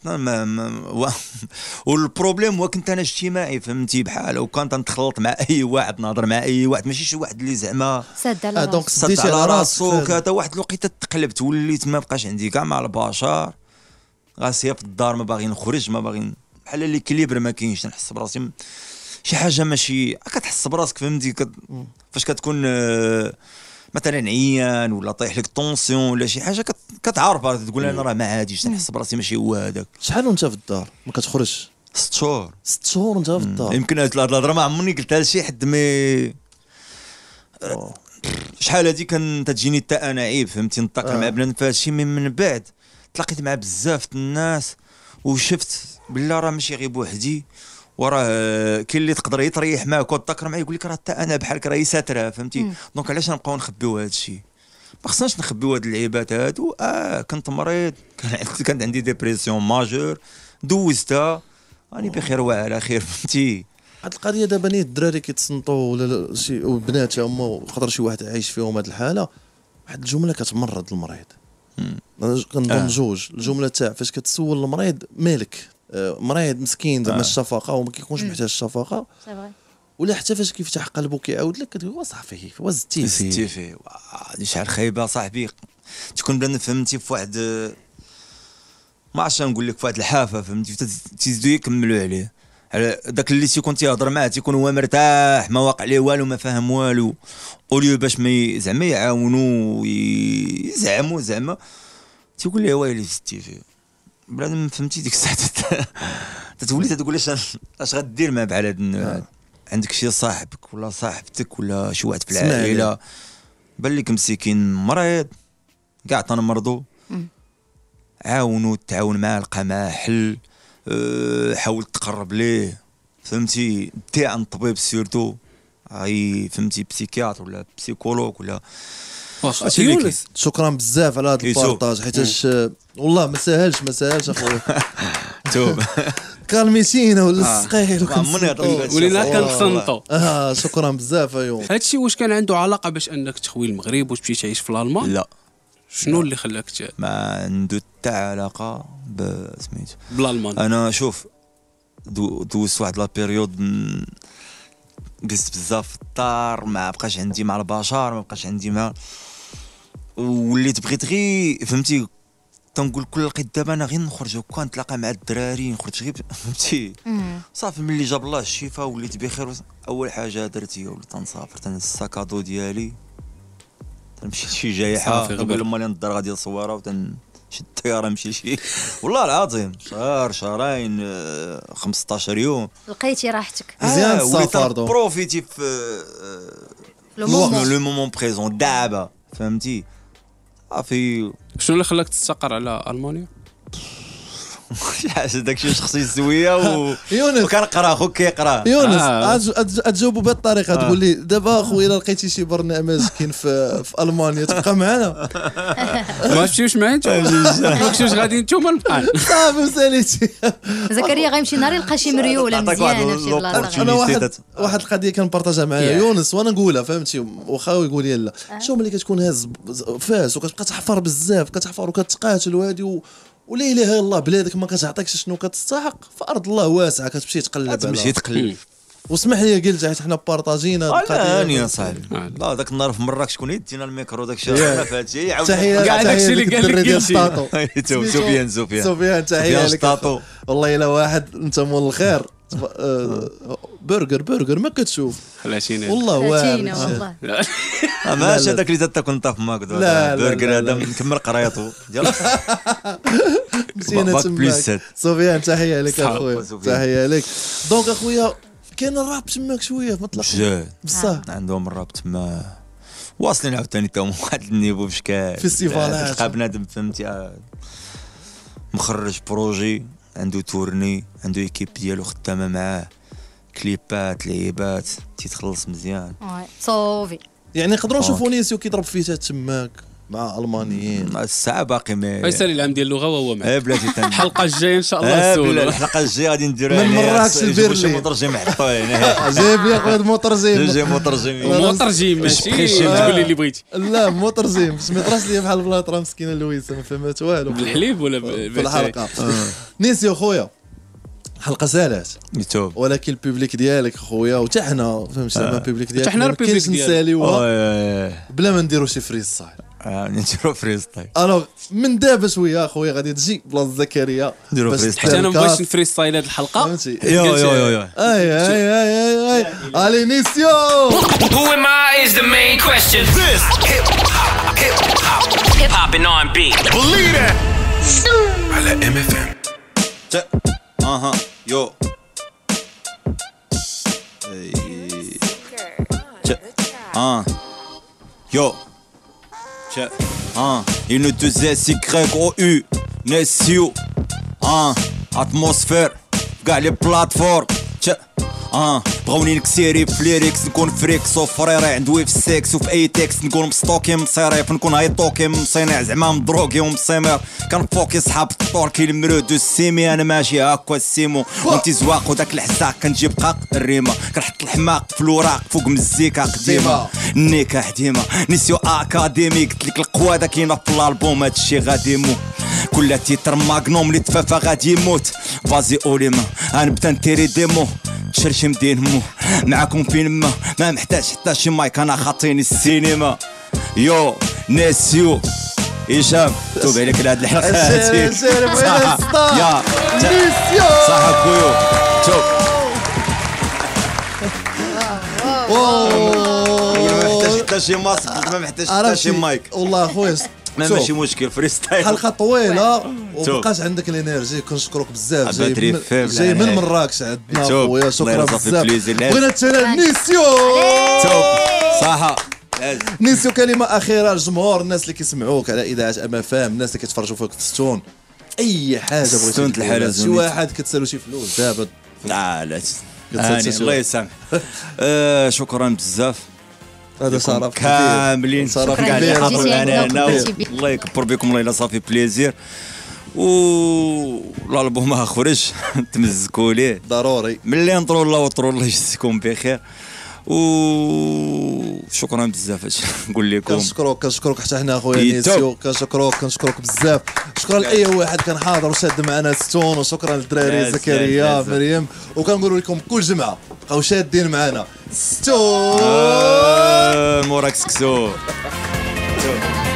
ما والبروبليم هو كنت انا اجتماعي فهمتي بحال وكان تنتخلط مع اي واحد نهضر مع اي واحد ماشي شي واحد اللي زعما
سد على آه، راسو دونك سد على راسو
كذا واحد الوقيته تقلبت وليت ما بقاش عندي كاع مع البشر غاسيه في الدار ما باغي نخرج ما باغي بحال اللي كليبر ما كاينش نحس براسي شي حاجه ماشي كتحس براسك فهمتي فاش كتكون آه مثلا عيان ولا طايح لك طونسيون ولا شي حاجه كتعرفها تقول انا راه ما عاديش تنحس براسي ماشي هو هذاك شحال وانت في الدار ما كتخرجش ست شهور ست شهور وانت في الدار يمكن هاد الهضره ما عمرني قلتها لشي حد مي شحال هادي كانت تجيني حتى انا عيب فهمتي نتاقل مع آه. بنادم فهادشي مي من بعد تلاقيت مع بزاف الناس وشفت بلا راه ماشي غير بوحدي وراه آه، كاين اللي تقدر يطريح معاك وتذكر معاه يقول لك راه حتى انا بحالك راهي ساتره فهمتي دونك علاش نبقاو نخبيو هذا الشيء ما خصناش نخبيو هاد اللعيبات هادو اه كنت مريض كانت عندي ديبرسيون ماجور دوزتها راني بخير وعلى خير فهمتي هاد القضيه دابا نيت الدراري كيتصنتوا ولا شي
وبنات هما خاطر شي واحد عايش فيهم هاد الحاله واحد الجمله كتمرض المريض كنظن آه. جوج الجمله تاع فاش كتسول المريض مالك مريض مسكين زعما آه.
الشفقه وما كيكونش محتاج الشفقه
ولا حتى فاش كيفتح قلبه كيعاود لك كتقول صافي
وزتي فيه وزتي فيه شحال خايبه صاحبي تكون بلا فهمتي في واحد ما عرفتش نقول لك في واحد الحافه فهمتي تيزيدو يكملوا عليه على داك اللي تيكون تيهضر معاه تيكون هو مرتاح ما واقع ليه والو ما فاهم والو اوليو باش ما زعما يعاونو يزعمو زعما تيقول ليه ويلي زدتي فيه ما فهمتي ديك الساعه تتولي تقول اش اش غدير مع بحال هاد آه. عندك شي صاحبك ولا صاحبتك ولا شي واحد في العائله بان لك مسكين مريض كاع تنمرضو عاونو تعاون معاه لقى معاه حل أه حاول تقرب ليه فهمتي دي عند الطبيب سيرتو اي فهمتي بسيكياتر ولا بسيكولوج ولا واخا شكرا بزاف على هذا البارطاج حيتاش
والله ما ساهلش ما ساهلش اخويا توب كان ميسينا ولا السقيل ولينا كنصنطو
اه شكرا بزاف ايوم هادشي واش كان عنده علاقه باش انك تخوي المغرب وتمشي تعيش في الالمان لا شنو اللي خلاك
ما عنده حتى علاقه ب سميتو بالالمان انا شوف دوزت واحد لابيريود جلست بزاف في الدار ما بقاش عندي مع البشر ما بقاش عندي مع وليت بغيت غير فهمتي تنقول كل لقيت دابا انا غير نخرج هكا نتلاقى مع الدراري نخرج غير فهمتي صافي ملي جاب الله الشفاء وليت بخير اول حاجه درت هي وليت تنسافر تنهز الساكادو ديالي تنمشي لشي جايحه لهم مالي الدار غادي الصواره وتنشد الطياره نمشي لشي والله العظيم شهر شهرين 15 آه، يوم
لقيتي راحتك آه،
مزيان السفر بروفيتي في لو مومون بريزون دابا فهمتي صافي شنو اللي خلاك تستقر على المانيا شي شخصيه زويه و... يونس وكنقرا خوك كيقرا يونس
غتجاوبوا آه. بهذه الطريقه آه. تقول لي دابا اخويا الا لقيتي شي برنامج كاين في, في المانيا تبقى معنا
ما
تمشيوش معايا انتوما كنتوش غادي نتوما البقال صافي وساليتي
زكريا غيمشي نهار يلقى شي مريوله مزيانه شي بلاصه انا واحد
واحد القضيه كنبارطاجها مع يونس وانا نقولها فهمتي واخا يقول لي لا آه. شو ملي كتكون هاز فاس وكتبقى تحفر بزاف كتحفر وكتقاتل وهادي ولا اله الا الله بلادك ما كتعطيكش شنو كتستحق فارض الله واسعه كتمشي تقلب تمشي تقلب واسمح لي قلت حيت حنا بارطاجينا القضيه يا صاحبي
آه. لا ذاك النهار في مراكش كون يدينا الميكرو داك الشيء حنا في تحيه كاع داك الشيء اللي قال لك
سفيان سفيان سفيان تحيه لك والله الا واحد انت مول الخير برجر برجر ما كتشوف
حلاتينا والله والله ماشي هذاك اللي تاكل نطاف ماك لا برجر هذا مكمل قرايته
مزيانه تما سفيان تحيه لك اخويا تحيه لك دونك اخويا كاين الراب تماك شويه في مطلق بصح آه.
عندهم الراب تما واصلين عاوتاني تاهم واحد النيفو بشكال فيستيفالات تلقى بنادم فهمتي آه. مخرج بروجي عنده تورني عنده ايكيب ديالو خدامه معاه كليبات لعيبات تيتخلص مزيان صوفي يعني نقدروا نشوفوا نيسيو كيضرب فيتات تماك مع المانيين الساعه باقي ما فيصل العام ديال اللغه وهو معك إيه، بلاتي بلاتي الحلقه الجايه ان شاء الله نسولو إيه، الحلقه الجايه غادي نديروها من يعني مراكش لبرلين مترجم حطوه هنا جايب لي قلت مترجم جاي مترجم مترجم ماشي تقول لي اللي بغيتي
لا مترجم باش ما يطراش لي بحال البلاطره مسكينه لويسه ما فهمت والو بالحليب ولا بالحلقه آه. نيسيو خويا الحلقه سالات يتوب ولكن البوبليك ديالك خويا وتا حنا فهمتي زعما آه. البوبليك ديالك حنا البوبليك ديالك نساليوها بلا ما نديرو شي فريز صاحبي آه، نديرو فريستايل طيب الوغ من دابا شويه اخويا غادي تجي بلاصه زكريا نديرو فريستايل حيت انا ما بغيتش نفري ستايل هذه الحلقه يو يو يو يو اي اي اي اي الينيسيو
Who am I is اي main question This hip hop hip hop hip hop and R&B
على ام اف ام اها يو اه يو Hein. Il nous sais si grec U Nessio. Hein. Atmosphère. Gars, les اه بغاوني نكسيري في ليريكس نكون فريكس وفريري عندوي في السكس وفي اي تيكس نكون مستوكي مصيريف نكون هاي طوكي مصينع زعما مدروكي كان كنفوكي صحاب التوركي المرو دو سيمي انا ماشي هاكا السيمو وانتي زواق وداك الحزاق كنجيب قاق الريمه كنحط الحماق في الوراق فوق مزيكا قديمه نيكا حديمه نسيو اكاديمي قلت لك القوى كاينه في الالبوم هادشي غادي يموت كل تيتر ماغنوم اللي تفافا غادي يموت فازي اوليما نبدا نتيري ديمو تشرش كلشي مدين مو معاكم فين ما ما محتاج حتى شي مايك انا خاطيني السينما يو يو هشام توب عليك على هاد الحلقه هادي يا صح خويو اوه ما محتاج حتى شي ماسك ما محتاج حتى شي مايك والله خويا ما ماشي مشكل فري ستايل حلقه طويله وبقات
عندك الانرجي كنشكرك بزاف جاي من,
جاي من
مراكش عندنا
خويا شكرا بزاف بغينا تسالى نيسيو صحه نيسيو كلمه اخيره للجمهور الناس اللي كيسمعوك على اذاعه اما فاهم
الناس اللي كيتفرجوا فيك في ستون اي حاجه بغيتي الحالة شي واحد
كتسالو شي فلوس
دابا لا لا الله يسامح آه، شكرا بزاف هذا صرف كاملين صرف كاع اللي حضروا معنا هنا الله يكبر بكم الله الا صافي بليزير و الالبوم خرج تمزكوا ليه ضروري ملي نطروا الله وطروا الله يجزيكم بخير وشكرا بزاف اش نقول لكم
كنشكروك كنشكروك حتى حنا اخويا نيسيو
كنشكروك كنشكروك
بزاف شكرا لاي واحد كان حاضر وشاد معنا ستون وشكرا للدراري زكريا مريم وكنقول لكم كل جمعه بقاو شادين معنا ستون
آه، موراك سكسو